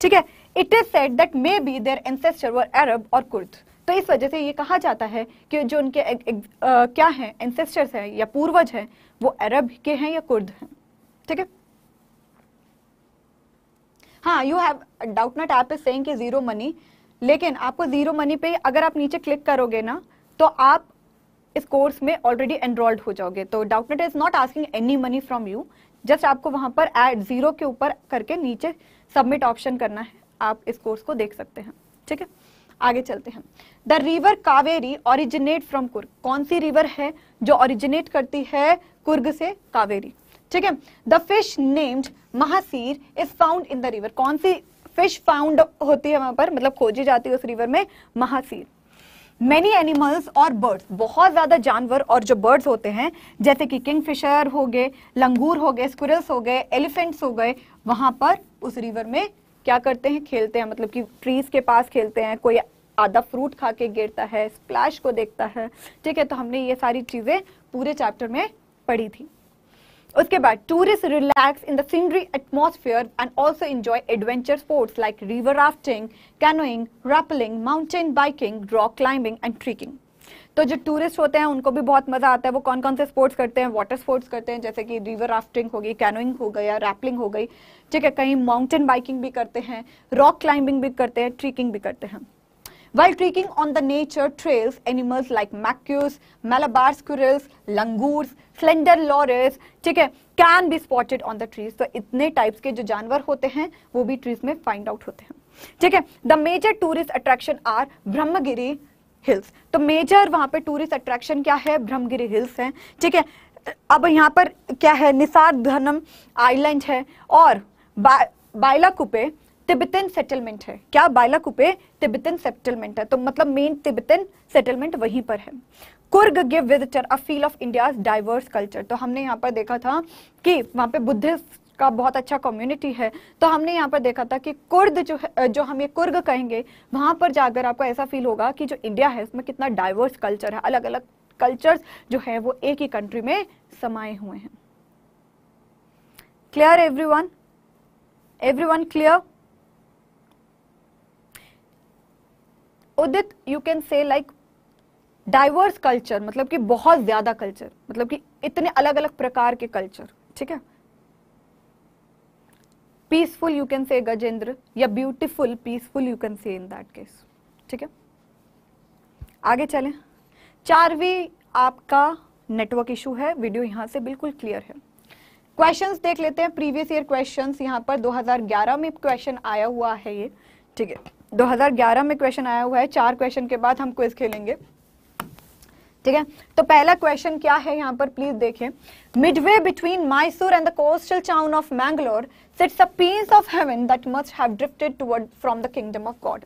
ठीक है it is said that may be their ancestor were Arab और कुर्द तो इस वजह से ये कहा जाता है कि जो उनके एक, एक, आ, क्या है एंसेस्टर्स है या पूर्वज हैं वो अरब के हैं या कुर्द हैं ठीक है हाँ you have Doubtnut app is saying कि जीरो मनी लेकिन आपको जीरो मनी पे अगर आप नीचे क्लिक करोगे ना तो आप इस कोर्स में ऑलरेडी एनरोल्ड हो जाओगे तो Doubtnut is not asking any money from you just आपको वहां पर एड जीरो के ऊपर करके नीचे सबमिट ऑप्शन करना है आप इस कोर्स को देख सकते हैं ठीक है आगे चलते हैं the river Kaveri originate from Coorg कौन सी रिवर है जो ओरिजिनेट करती है कुर्ग से कावेरी ठीक है the fish named mahseer is found in the river कौन सी फिश फाउंड होती है वहां पर मतलब खोजी जाती है उस रिवर में महासीर मेनी एनिमल्स और बर्ड्स बहुत ज़्यादा जानवर और जो बर्ड्स होते हैं जैसे कि किंग फिशर हो गए लंगूर हो गए स्कूरल्स हो गए एलिफेंट्स हो गए वहां पर उस रिवर में क्या करते हैं खेलते हैं मतलब कि ट्रीज के पास खेलते हैं कोई आधा फ्रूट खा के गिरता है स्प्लैश को देखता है ठीक है तो हमने ये सारी चीज़ें पूरे चैप्टर में पढ़ी थी उसके बाद tourist relax in the scenery atmosphere and also enjoy adventure sports like river rafting canoeing rappelling mountain biking rock climbing and trekking तो जो टूरिस्ट होते हैं उनको भी बहुत मज़ा आता है वो कौन कौन से स्पोर्ट्स करते हैं वाटर स्पोर्ट्स करते हैं जैसे कि रिवर राफ्टिंग हो गई कैनोइंग हो गया रैपलिंग हो गई ठीक है कहीं माउंटेन बाइकिंग भी करते हैं रॉक क्लाइंबिंग भी करते हैं ट्रीकिंग भी करते हैं while trekking on the nature trails animals like macaques Malabar squirrels, langurs slender loris, ठीक है can be spotted on the trees तो इतने टाइप्स के जो जानवर होते हैं वो भी ट्रीज में फाइंड आउट होते हैं ठीक है the major tourist attraction are Brahmagiri hills तो मेजर वहां पे टूरिस्ट अट्रैक्शन क्या है ब्रह्मगिरी हिल्स है ठीक है अब यहाँ पर क्या है निसार धनम आइलैंड है और बा, बाइला कुपे तिब्बतन सेटलमेंट है क्या बाइला कुपे तिब्बतन सेटलमेंट है तो मतलब मेन तिब्बतन सेटलमेंट वहीं पर है Coorg give visitor a feel of India diverse culture तो हमने यहाँ पर देखा था कि वहाँ पे बुद्धिस्ट का बहुत अच्छा कम्युनिटी है तो हमने यहाँ पर देखा था कि कुर्द जो है जो हम ये कुर्ग कहेंगे वहाँ पर जाकर आपको ऐसा फील होगा कि जो इंडिया है उसमें कितना डाइवर्स कल्चर है अलग अलग कल्चर्स जो है वो एक ही कंट्री में समाये हुए हैं clear every one every one clear Udit you can say like diverse culture मतलब कि बहुत ज्यादा कल्चर मतलब कि इतने अलग अलग प्रकार के कल्चर ठीक है पीसफुल यू कैन से गजेंद्र या ब्यूटिफुल पीसफुल यू कैन से इन दैट केस ठीक है आगे चलें चारवी आपका नेटवर्क इशू है वीडियो यहां से बिल्कुल क्लियर है क्वेश्चंस देख लेते हैं प्रीवियस ईयर क्वेश्चंस यहाँ पर 2011 में क्वेश्चन आया हुआ है ये ठीक है 2011 में क्वेश्चन आया हुआ है चार क्वेश्चन के बाद हम क्विज खेलेंगे ठीक है तो पहला क्वेश्चन क्या है यहां पर प्लीज देखें midway between Mysore and the coastal town of Mangalore sits a piece of heaven that must have drifted from the kingdom of God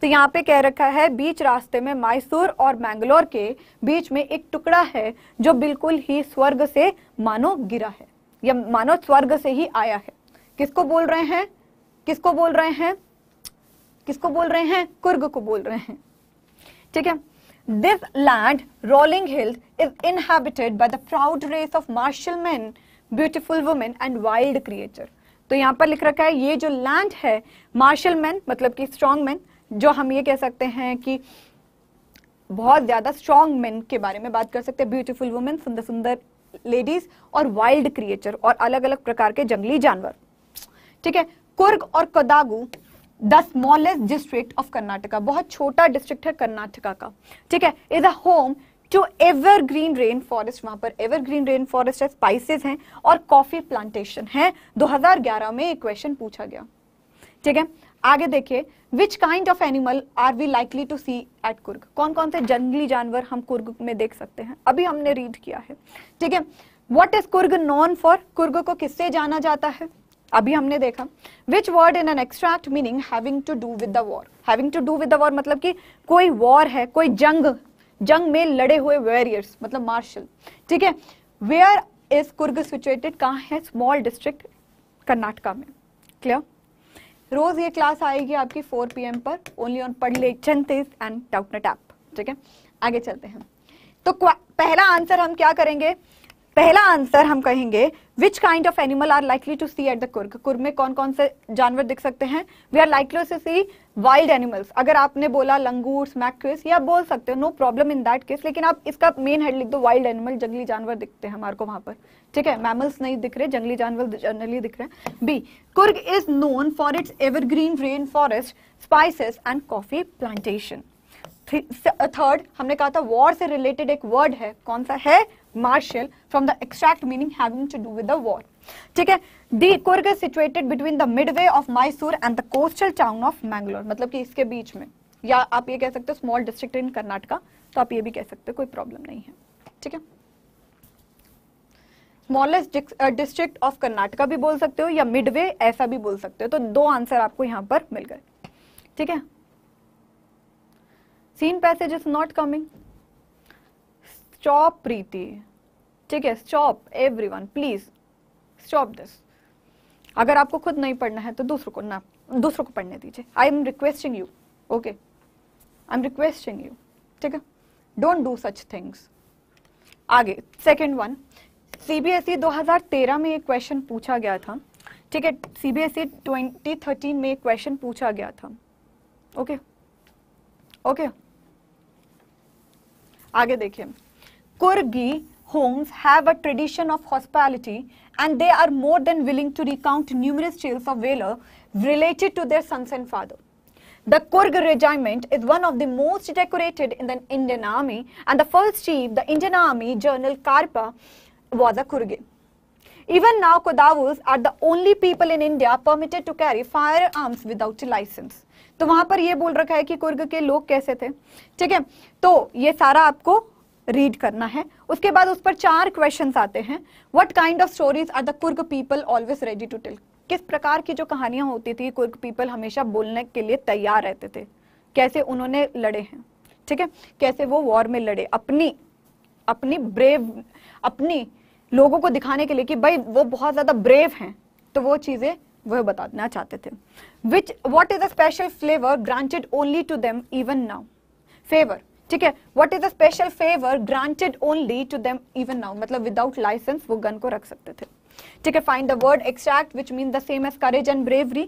तो यहाँ पे कह रखा है बीच रास्ते में मैसूर और मैंगलोर के बीच में एक टुकड़ा है जो बिल्कुल ही स्वर्ग से मानो गिरा है या मानो स्वर्ग से ही आया है किसको बोल रहे हैं किसको बोल रहे हैं किसको बोल रहे हैं कुर्ग को बोल रहे हैं ठीक है This land, rolling hills, is inhabited by the proud race of martial men, beautiful women and wild creature. तो यहाँ पर लिख रखा है ये जो लैंड है मार्शल मैन मतलब कि स्ट्रॉन्ग मैन जो हम ये कह सकते हैं कि बहुत ज्यादा स्ट्रांग मैन के बारे में बात कर सकते हैं ब्यूटीफुल वुमेन सुंदर सुंदर लेडीज और वाइल्ड क्रिएचर और अलग अलग प्रकार के जंगली जानवर ठीक है कुर्ग और Kodagu the smallest district of Karnataka बहुत छोटा डिस्ट्रिक्ट है कर्नाटका का ठीक है is a home to green rain forest वहां पर ग्रीन रेन फॉरेस्ट है स्पाइसेस हैं और कॉफी प्लांटेशन है 2011 में एक क्वेश्चन पूछा गया ठीक है आगे देखिए which kind of animal are we likely to see at Coorg कौन कौन से जंगली जानवर हम कुर्ग में देख सकते हैं अभी हमने रीड किया है ठीक है what is Coorg known for Coorg को किससे जाना जाता है अभी हमने देखा which word in an extract meaning having to do with the war having to do with the war मतलब कि कोई वॉर है कोई जंग जंग में लड़े हुए वॉरियर्स मतलब मार्शल ठीक है वेयर इज कुर्ग सिचुएटेड कहाँ है स्मॉल डिस्ट्रिक्ट कर्नाटका में क्लियर रोज ये क्लास आएगी आपकी 4 पीएम पर ओनली ऑन पढ़ ले चंतेज एंड डाउटनेट ऐप ठीक है आगे चलते हैं तो पहला आंसर हम क्या करेंगे पहला आंसर हम कहेंगे which kind of animal are likely to see at the Coorg Coorg में कौन कौन से जानवर दिख सकते हैं we are likely to see wild animals अगर आपने बोला लंगूर मैक्विस या बोल सकते हो no problem in that case लेकिन आप इसका मेन हेड लिख दो वाइल्ड एनिमल जंगली जानवर दिखते हैं हमारे को वहां पर ठीक है मैमल्स नहीं दिख रहे जंगली जानवर जनरली दिख रहे हैं B Coorg is known for its evergreen rain forest spices and coffee plantation third हमने कहा था वॉर से रिलेटेड एक वर्ड है कौन सा है martial from the extract meaning having to do with the war ठीक है the Coorg situated between the midway of Mysore and the coastal town of Mangalore मतलब कि इसके बीच में या आप ये कह सकते हो स्मॉल डिस्ट्रिक्ट इन कर्नाटका तो आप ये भी कह सकते हो कोई प्रॉब्लम नहीं है ठीक है स्मॉलेस्ट डिस्ट्रिक्ट ऑफ कर्नाटका भी बोल सकते हो या मिडवे ऐसा भी बोल सकते हो तो दो आंसर आपको यहां पर मिल गए ठीक है seen passage is not coming stop Preeti ठीक है stop every one please stop this अगर आपको खुद नहीं पढ़ना है तो दूसरों को ना दूसरों को पढ़ने दीजिए I am requesting you okay I am requesting you ठीक है डोंट डू सच थिंग्स आगे सेकेंड वन सीबीएसई 2013 में एक क्वेश्चन पूछा गया था ठीक है सीबीएसई 2013 e में एक क्वेश्चन पूछा गया था ओके ओके आगे देखिए Kurgi homes have a tradition of hospitality and they are more than willing to recount numerous tales of valor related to their sons and father. The Kurg regiment is one of the most decorated in the Indian army and the first chief, the Indian army, General Karpa, was a Kurgi. Even now, Kodavus are the only people in India permitted to carry firearms without a license. तो वहां पर ये बोल रखा है कि कुर्ग के लोग कैसे थे ठीक है तो ये सारा आपको रीड करना है उसके बाद उस पर चार क्वेश्चन आते हैं what kind of stories are the Coorg people always ready to tell किस प्रकार की जो कहानियां होती थी कुर्ग पीपल हमेशा बोलने के लिए तैयार रहते थे कैसे उन्होंने लड़े हैं ठीक है कैसे वो वॉर में लड़े अपनी अपनी ब्रेव अपनी लोगों को दिखाने के लिए कि भाई वो बहुत ज़्यादा ब्रेव हैं तो वो चीज़ें वह बताना चाहते थे which what is a special flavour granted only to them even now favour ठीक है what is a special favour granted only to them even now मतलब विदाउट लाइसेंस वो गन को रख सकते थे ठीक है find the word extract which mean the same as courage and bravery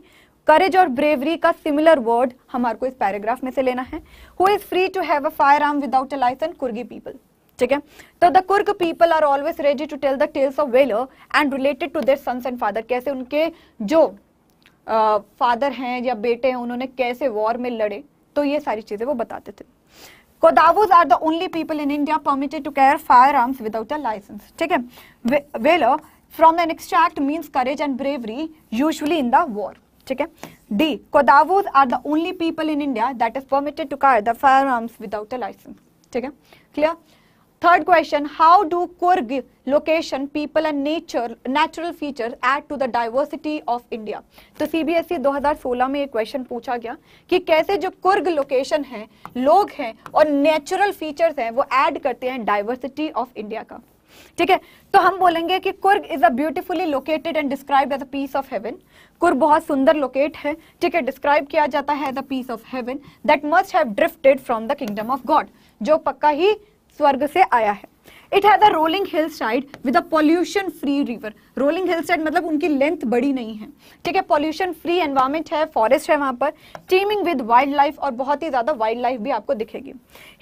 courage और ब्रेवरी का सिमिलर वर्ड हमारे को इस पैराग्राफ में से लेना है who is free to have a firearm without a licence Coorgi people ठीक है तो the Coorg people are always ready to tell the tales of valour and related to their sons and father कैसे उनके जो फादर uh, हैं या बेटे हैं उन्होंने कैसे वॉर में लड़े तो ये सारी चीज़ें वो बताते थे Kodavus are the only people in India permitted to carry firearms without a license. Okay, है Valor from an extract means courage and bravery usually in the war. Okay, D. Kodavus are the only people in India that is permitted to carry the firearms without a license. Okay, Clear? Third question, how do Kurg location, people and nature, natural features add to the diversity of India? तो CBSE 2016 में ये क्वेश्चन पूछा गया कि कैसे जो कुर्ग लोकेशन है लोग हैं और नेचुरल फीचर्स हैं वो ऐड करते हैं डाइवर्सिटी ऑफ इंडिया का ठीक है तो हम बोलेंगे कि Coorg is a beautifully located and describe as a piece of heaven Coorg बहुत सुंदर लोकेट है ठीक है डिस्क्राइब किया जाता है as a piece of heaven that must have drifted from the kingdom of God जो पक्का ही स्वर्ग से आया है it has a rolling hill side with a pollution free river rolling hill side मतलब उनकी लेंथ बड़ी नहीं है ठीक है पॉल्यूशन फ्री एनवायरमेंट है फॉरेस्ट है वहां पर टीमिंग विद वाइल्ड लाइफ और बहुत ही ज़्यादा वाइल्ड लाइफ भी आपको दिखेगी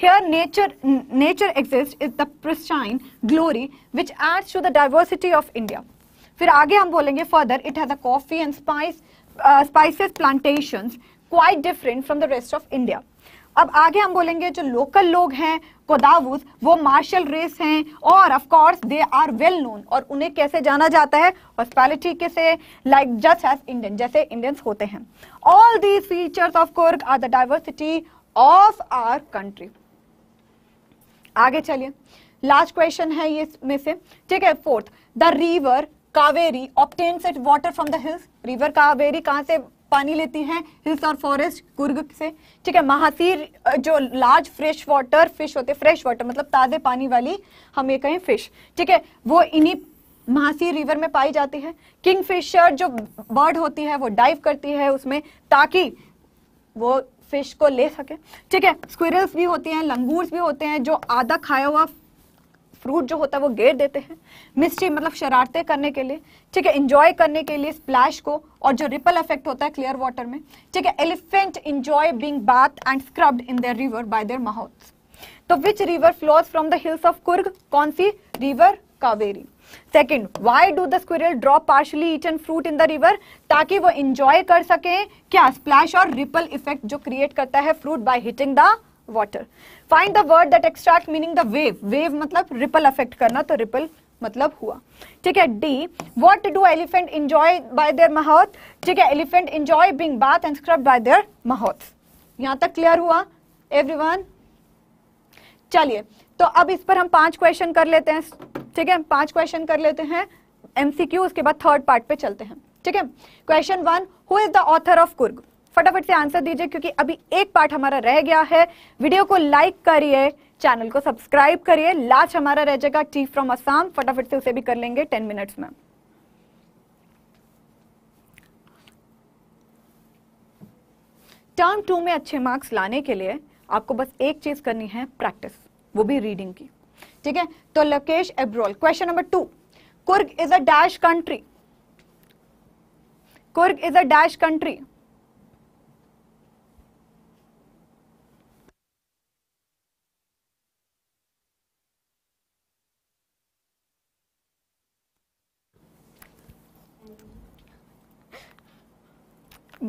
here nature nature exist is the pristine glory which adds to the diversity of India फिर आगे हम बोलेंगे further it has a coffee and spice spices plantation quite different from the rest of India अब आगे हम बोलेंगे जो लोकल लोग हैं कोदावुस वो मार्शल रेस हैं और of course they are well known और उन्हें कैसे जाना जाता है हॉस्पैलिटी के से लाइक जस्ट एज इंडियन जैसे इंडियंस होते हैं all these features of Coorg are the diversity of our country आगे चलिए लास्ट क्वेश्चन है ये में से ठीक है fourth the river Kaveri obtains it water from the hills river Kaveri कहाँ से पानी लेती हैं हिल्स और फॉरेस्ट कुर्ग से ठीक है महासीर जो लार्ज फ्रेश वाटर फिश होते फ्रेश वाटर मतलब ताज़े पानी वाली हम ये कहें फिश ठीक है वो इन्हीं महासीर रिवर में पाई जाती है किंग फिशर जो बर्ड होती है वो डाइव करती है उसमें ताकि वो फिश को ले सके ठीक है स्क्विरल्स भी होती हैं लंगूर्स भी होते हैं जो आधा खाया हुआ फ्रूट जो होता है वो गेर देते हैं मिस्टी मतलब शरारते करने के लिए ठीक है इंजॉय करने के लिए स्प्लैश को और जो रिपल इफेक्ट होता है क्लियर वाटर में ठीक है elephant enjoy being bath and scrubbed in the river by their mouth तो which river flows from the hills of Coorg कौन सी river Kaveri second why do the squirrel drop partially eaten fruit in the river ताकि वो इंजॉय कर सके क्या स्प्लैश और रिपल इफेक्ट जो क्रिएट करता है fruit by hitting the water find the word that extract meaning the wave wave मतलब रिपल अफेक्ट करना तो रिपल मतलब हुआ ठीक है D what do elephant enjoy by their mahout ठीक है elephant enjoy being bath and scrub by their mahout यहां तक क्लियर हुआ एवरीवन चलिए तो अब इस पर हम पांच क्वेश्चन कर लेते हैं ठीक है पांच क्वेश्चन कर लेते हैं एमसीक्यू उसके बाद थर्ड पार्ट पे चलते हैं ठीक है question one who is the author of Coorg फटाफट से आंसर दीजिए क्योंकि अभी एक पार्ट हमारा रह गया है वीडियो को लाइक करिए चैनल को सब्सक्राइब करिए लास्ट हमारा रह जाएगा टी फ्रॉम असम फटाफट से उसे भी कर लेंगे टेन मिनट्स में टर्म टू में अच्छे मार्क्स लाने के लिए आपको बस एक चीज करनी है प्रैक्टिस वो भी रीडिंग की ठीक है तो Lakesh Abrol question number two Coorg is a dash country Coorg is a dash country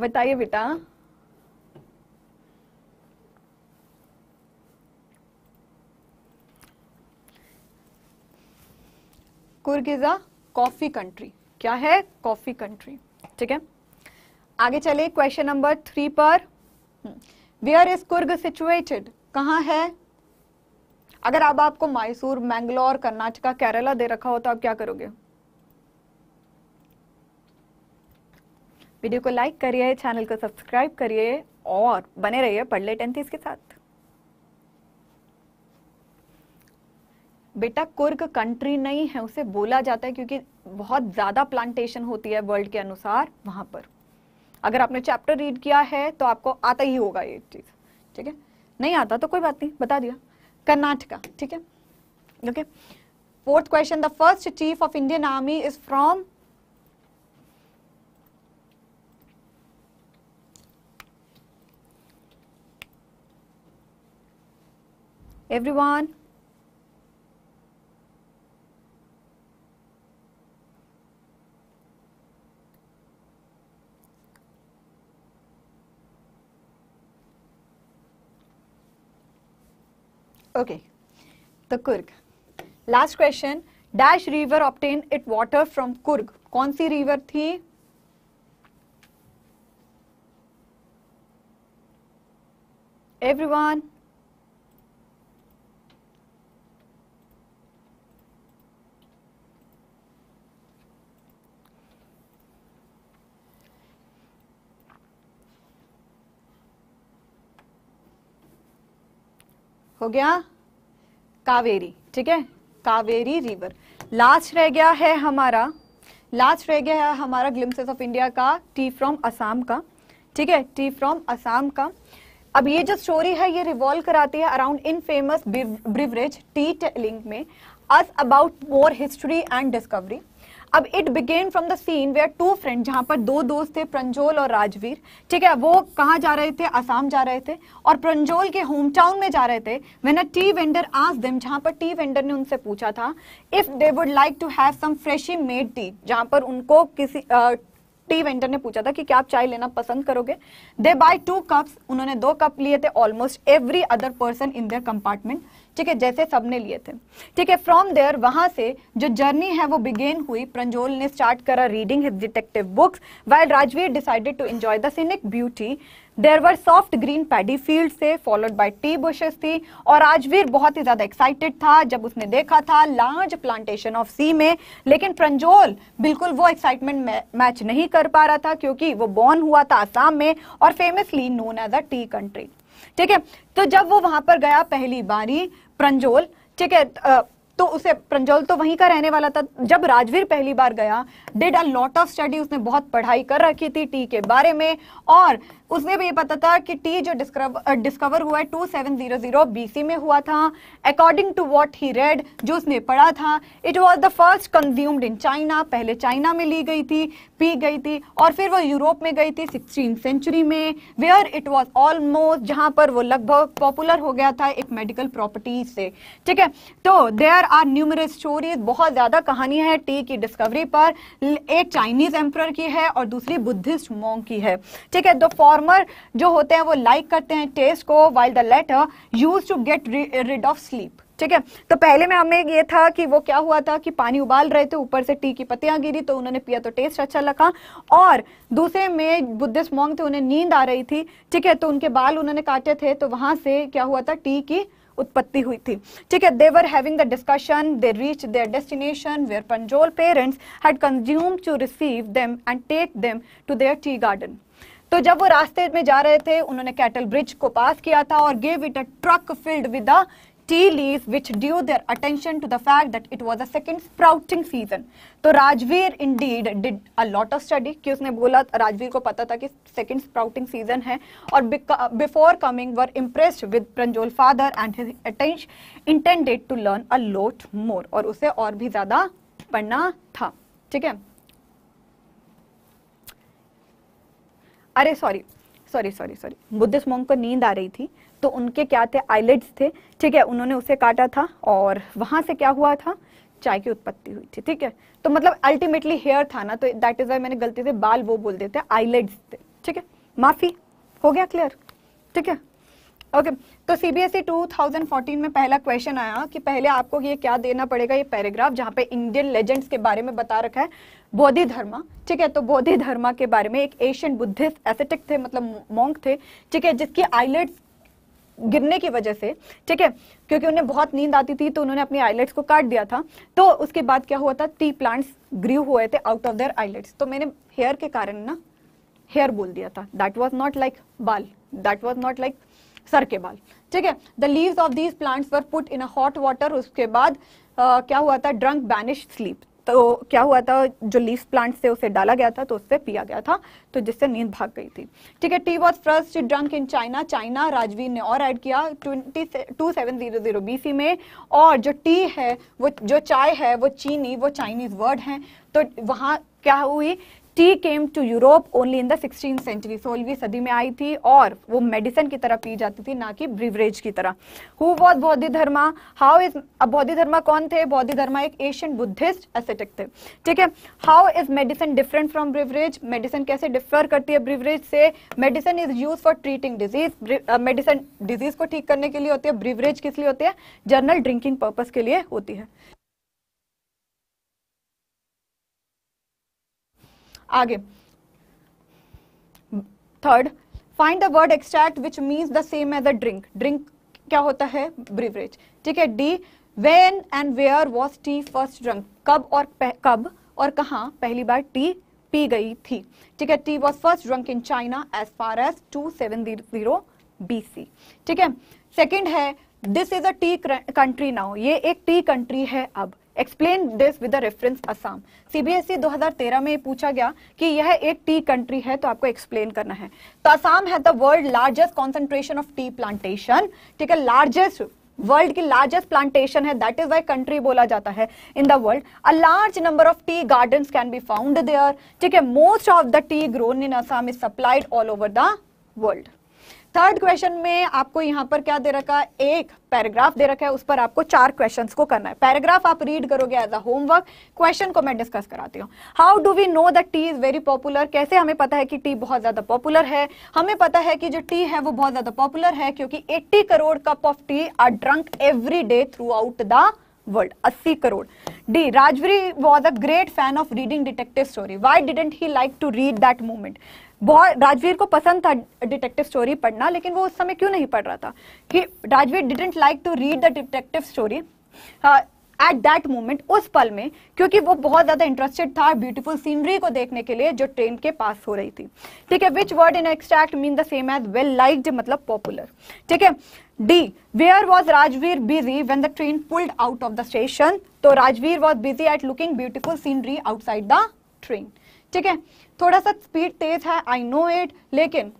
बताइए बेटा Coorg is a coffee country क्या है कॉफी कंट्री ठीक है आगे चले क्वेश्चन नंबर थ्री पर वेयर इज कुर्ग सिचुएटेड कहाँ है अगर अब आप आपको मैसूर मैंगलोर कर्नाटका केरला दे रखा हो तो आप क्या करोगे वीडियो को लाइक करिए चैनल को सब्सक्राइब करिए और बने रहिए पढ़ ले टेंथ के साथ बेटा कुर्ग कंट्री नहीं है उसे बोला जाता है क्योंकि बहुत ज़्यादा प्लांटेशन होती है वर्ल्ड के अनुसार वहां पर अगर आपने चैप्टर रीड किया है तो आपको आता ही होगा ये चीज़ ठीक है नहीं आता तो कोई बात नहीं बता दिया कर्नाटका ठीक है okay fourth question the first chief of Indian army is from everyone. Okay, the Kurg. Last question, dash river obtained its water from Kurg. कौन सी river थी? Everyone. हो गया कावेरी ठीक है कावेरी रिवर लास्ट रह गया है हमारा लास्ट रह गया है हमारा ग्लिम्सेस ऑफ इंडिया का टी फ्रॉम असम का ठीक है टी फ्रॉम असम का अब ये जो स्टोरी है ये रिवॉल्व कराती है around in famous beverage tea telling में us about more history and discovery अब it began from the scene where two friend जहां पर दो दोस्त थे प्रंजोल और राजवीर ठीक है वो कहाँ जा रहे थे आसाम जा रहे थे और प्रंजोल के होम टाउन में जा रहे थे वेन अ टी वेंडर आज देम जहां पर टी वेंडर ने उनसे पूछा था if they would like to have some freshly made tea जहां पर उनको किसी uh, टी वेंडर ने पूछा था कि क्या आप चाय लेना पसंद करोगे दे बाय टू कप्स उन्होंने दो कप लिए थे almost every other person in their compartment ठीक है जैसे सबने लिए थे ठीक है फ्रॉम देयर वहां से जो जर्नी है वो बिगेन हुई प्रंजोल ने स्टार्ट करा reading his detective books while Rajvir decided to enjoy the scenic beauty there were soft green paddy field से फॉलोड बाई टी बुशेस थी और राजवीर बहुत ही ज्यादा एक्साइटेड था जब उसने देखा था लार्ज प्लांटेशन ऑफ सी में लेकिन प्रंजोल बिल्कुल वो एक्साइटमेंट मैच नहीं कर पा रहा था क्योंकि वो बॉर्न हुआ था आसाम में और famously known as a tea country ठीक है तो जब वो वहां पर गया पहली बारी प्रंजोल ठीक है तो उसे प्रंजोल तो वहीं का रहने वाला था जब राजवीर पहली बार गया did a lot of study उसने बहुत पढ़ाई कर रखी थी टी के बारे में और उसमें भी ये पता था कि टी जो डिस्कवर डिस्कवर हुआ है two seven zero zero BC में हुआ था according to what he read जो उसने पढ़ा था it was the first consumed in China पहले चाइना में ली गई थी पी गई थी और फिर वो यूरोप में गई थी सिक्सटीन सेंचुरी में वेयर इट वॉज ऑलमोस्ट जहाँ पर वो लगभग पॉपुलर हो गया था एक मेडिकल प्रॉपर्टीज से ठीक है तो देयर आर न्यूमरस स्टोरीज बहुत ज़्यादा कहानी है टी की डिस्कवरी पर एक चाइनीज एम्प्रर की है और दूसरी बुद्धिस्ट मोंग की है ठीक है दो फॉर फॉर्मर जो होते हैं वो लाइक करते हैं टेस्ट को while the latter use to get rid of sleep ठीक है तो पहले में हमें ये था कि वो क्या हुआ था कि पानी उबाल रहे थे ऊपर से टी की पत्तियां गिरी तो उन्होंने पिया तो टेस्ट अच्छा लगा और दूसरे में बुद्धिस्ट मोंग थे उन्हें नींद आ रही थी ठीक है तो उनके बाल उन्होंने काटे थे तो वहां से क्या हुआ था टी की उत्पत्ति हुई थी ठीक है they were having the discussion they reach their destination where Pranjol parents had consume to receive them and take them to their tea garden तो जब वो रास्ते में जा रहे थे उन्होंने कैटल ब्रिज को पास किया था और gave it a truck filled with a tea leave which drew their attention to the fact that it was a second sprouting season तो Rajvir indeed did a lot of study कि उसने बोला राजवीर को पता था कि सेकेंड स्प्राउटिंग सीजन है और before coming were impress with Pranjol father and intended to learn a lot more और उसे और भी ज्यादा पढ़ना था ठीक है अरे sorry sorry sorry sorry Buddhist monk को नींद आ रही थी तो उनके क्या थे आईलेट्स थे ठीक है उन्होंने उसे काटा था और वहां से क्या हुआ था चाय की उत्पत्ति हुई थी ठीक है तो मतलब अल्टीमेटली हेयर था ना तो दैट इज वाई मैंने गलती से बाल वो बोल देते आईलेट्स थे ठीक है माफ़ी हो गया क्लियर ठीक है ओके okay, तो सीबीएसई 2014 e में पहला क्वेश्चन आया कि पहले आपको ये क्या देना पड़ेगा ये पैराग्राफ जहां पे इंडियन लेजेंड्स के बारे में बता रखा है बोधि धर्मा ठीक है तो बोधि धर्मा के बारे में एक एशियन बुद्धिस्ट एसेटिक थे मतलब मॉन्क थे ठीक है जिसकी आईलेट्स गिरने की वजह से ठीक है क्योंकि उन्हें बहुत नींद आती थी तो उन्होंने अपनी आईलेट्स को काट दिया था तो उसके बाद क्या हुआ था टी प्लांट्स ग्रीव हुए थे आउट ऑफ देयर आईलेट्स तो मैंने हेयर के कारण ना हेयर बोल दिया था दैट वॉज नॉट लाइक बाल दैट वॉज नॉट लाइक सर के बाल ठीक है the leave of these plants were put in a hot water उसके बाद आ, क्या हुआ था ड्रंक बैनिश स्लीप तो क्या हुआ था जो लीफ प्लांट से उसे डाला गया था तो उससे पिया गया था तो जिससे नींद भाग गई थी ठीक है tea was first drunk in China China Rajvir ने और ऐड किया twenty two seven zero zero B में और जो टी है वो जो चाय है वो चीनी वो चाइनीज वर्ड है तो वहाँ क्या हुई tea came to Europe only in the sixteen century सोलहवीं सदी में आई थी और वो मेडिसिन की तरह पी जाती थी ना कि ब्रिवरेज की तरह who was Bodhidharma how is अब बौद्धि धर्मा कौन थे बौद्धि धर्मा एक एशियन बुद्धिस्ट एसेटिक थे ठीक है how is medicine different from beverage medicine कैसे डिफर करती है ब्रिवरेज से medicine is use for treating disease medicine disease को ठीक करने के लिए होती है ब्रिवरेज किस लिए होती है जनरल ड्रिंकिंग पर्पज के लिए होती है आगे third find the word extract which means the same as a drink drink क्या होता है ब्रिवरेज ठीक है D when and where was tea first drunk कब और कब और कहा पहली बार टी पी गई थी ठीक है tea was first drunk in China as far as two seven zero B C ठीक है सेकेंड है this is a tea country now ये एक टी कंट्री है अब explain this with reference Assam CBSE 2013 में पूछा गया कि यह एक टी कंट्री है तो आपको एक्सप्लेन करना है तो असम है the world largest concentration of tea plantation ठीक है लार्जेस्ट वर्ल्ड की लार्जेस्ट प्लांटेशन है दैट इज वाई कंट्री बोला जाता है in the world a large number of tea garden can be found there ठीक है most of the tea grown in Assam is supplied all over the world third question में आपको यहाँ पर क्या दे रखा है एक पैराग्राफ दे रखा है उस पर आपको चार क्वेश्चंस को करना है पैराग्राफ आप रीड करोगे एज अ होमवर्क क्वेश्चन को मैं डिस्कस कराती हूँ how do we know that tea is very popular कैसे हमें पता है कि टी बहुत ज्यादा पॉपुलर है हमें पता है कि जो टी है वो बहुत ज्यादा पॉपुलर है क्योंकि eighty crore cup of tea are drunk every day throughout the world अस्सी crore D Rajvir was a great fan of reading detective story why didn't he like to read that movement बहुत राजवीर को पसंद था डिटेक्टिव स्टोरी पढ़ना लेकिन वो उस समय क्यों नहीं पढ़ रहा था कि Rajvir didn't like to read the detective story at that moment उस पल में क्योंकि वो बहुत ज़्यादा इंटरेस्टेड था ब्यूटीफुल सीनरी को देखने के लिए जो ट्रेन के पास हो रही थी ठीक है which word in extract mean the same as well liked मतलब पॉपुलर ठीक है D where was Rajvir busy when the train pulled out of the station तो Rajvir was busy at looking beautiful scenery outside the train ठीक है थोड़ा सा स्पीड तेज है आई नो इट लेकिन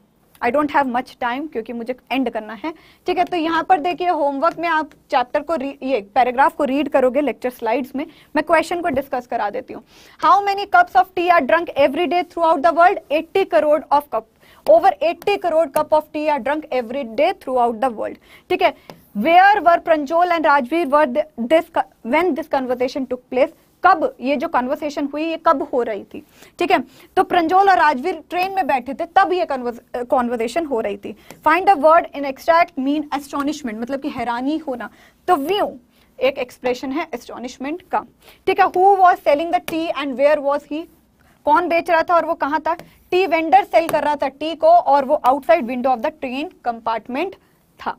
I don't have much time क्योंकि मुझे एंड करना है ठीक है तो यहाँ पर देखिए होमवर्क में आप चैप्टर को ये पैराग्राफ को रीड करोगे लेक्चर स्लाइड्स में मैं क्वेश्चन को डिस्कस करा देती हूँ how many cups of tea are drunk every day throughout the world eighty crore of cup eighty 80 cup of tea are drunk every day throughout the world ठीक है where were Pranjol and Rajvir were this when this conversation took place कब ये जो कन्वर्सेशन हुई ये कब हो रही थी ठीक है तो प्रंजोल और राजवीर ट्रेन में बैठे थे तब ये कॉन्वर्सेशन हो रही थी find a word in extract mean astonishment मतलब कि हैरानी होना तो व्यू एक एक्सप्रेशन है एस्टोनिशमेंट का ठीक है who was selling the tea and where was he कौन बेच रहा था और वो कहां था टी वेंडर सेल कर रहा था टी को और वो outside window of the train compartment था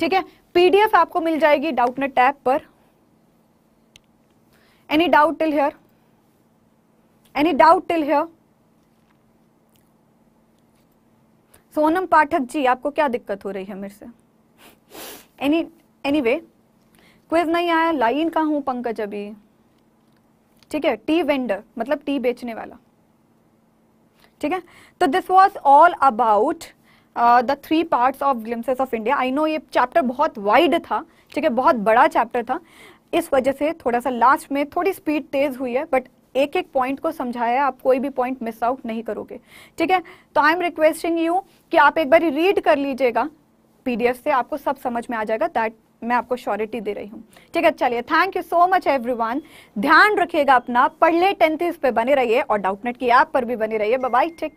ठीक है पीडीएफ आपको मिल जाएगी डाउटनेट टैब पर Any doubt till here? Any doubt till here? Sonam Pathak ji आपको क्या दिक्कत हो रही है मेरे से एनी एनी वे क्विज नहीं आया लाइन का हूँ पंकज अभी ठीक है टी वेंडर मतलब टी बेचने वाला ठीक है तो this was all about the three parts of glimpses of India I know ये चैप्टर बहुत वाइड था ठीक है बहुत बड़ा चैप्टर था इस वजह से थोड़ा सा लास्ट में थोड़ी स्पीड तेज़ हुई है बट एक एक पॉइंट को समझाया आप कोई भी पॉइंट मिस आउट नहीं करोगे ठीक है तो आई एम रिक्वेस्टिंग यू कि आप एक बार रीड कर लीजिएगा पीडीएफ से आपको सब समझ में आ जाएगा दैट मैं आपको श्योरिटी दे रही हूं ठीक है चलिए thank you so much everyone ध्यान रखिएगा अपना पढ़ ले टेंथ पे बने रहिए और डाउटनेट की ऐप पर भी बने रहिए बाय टेक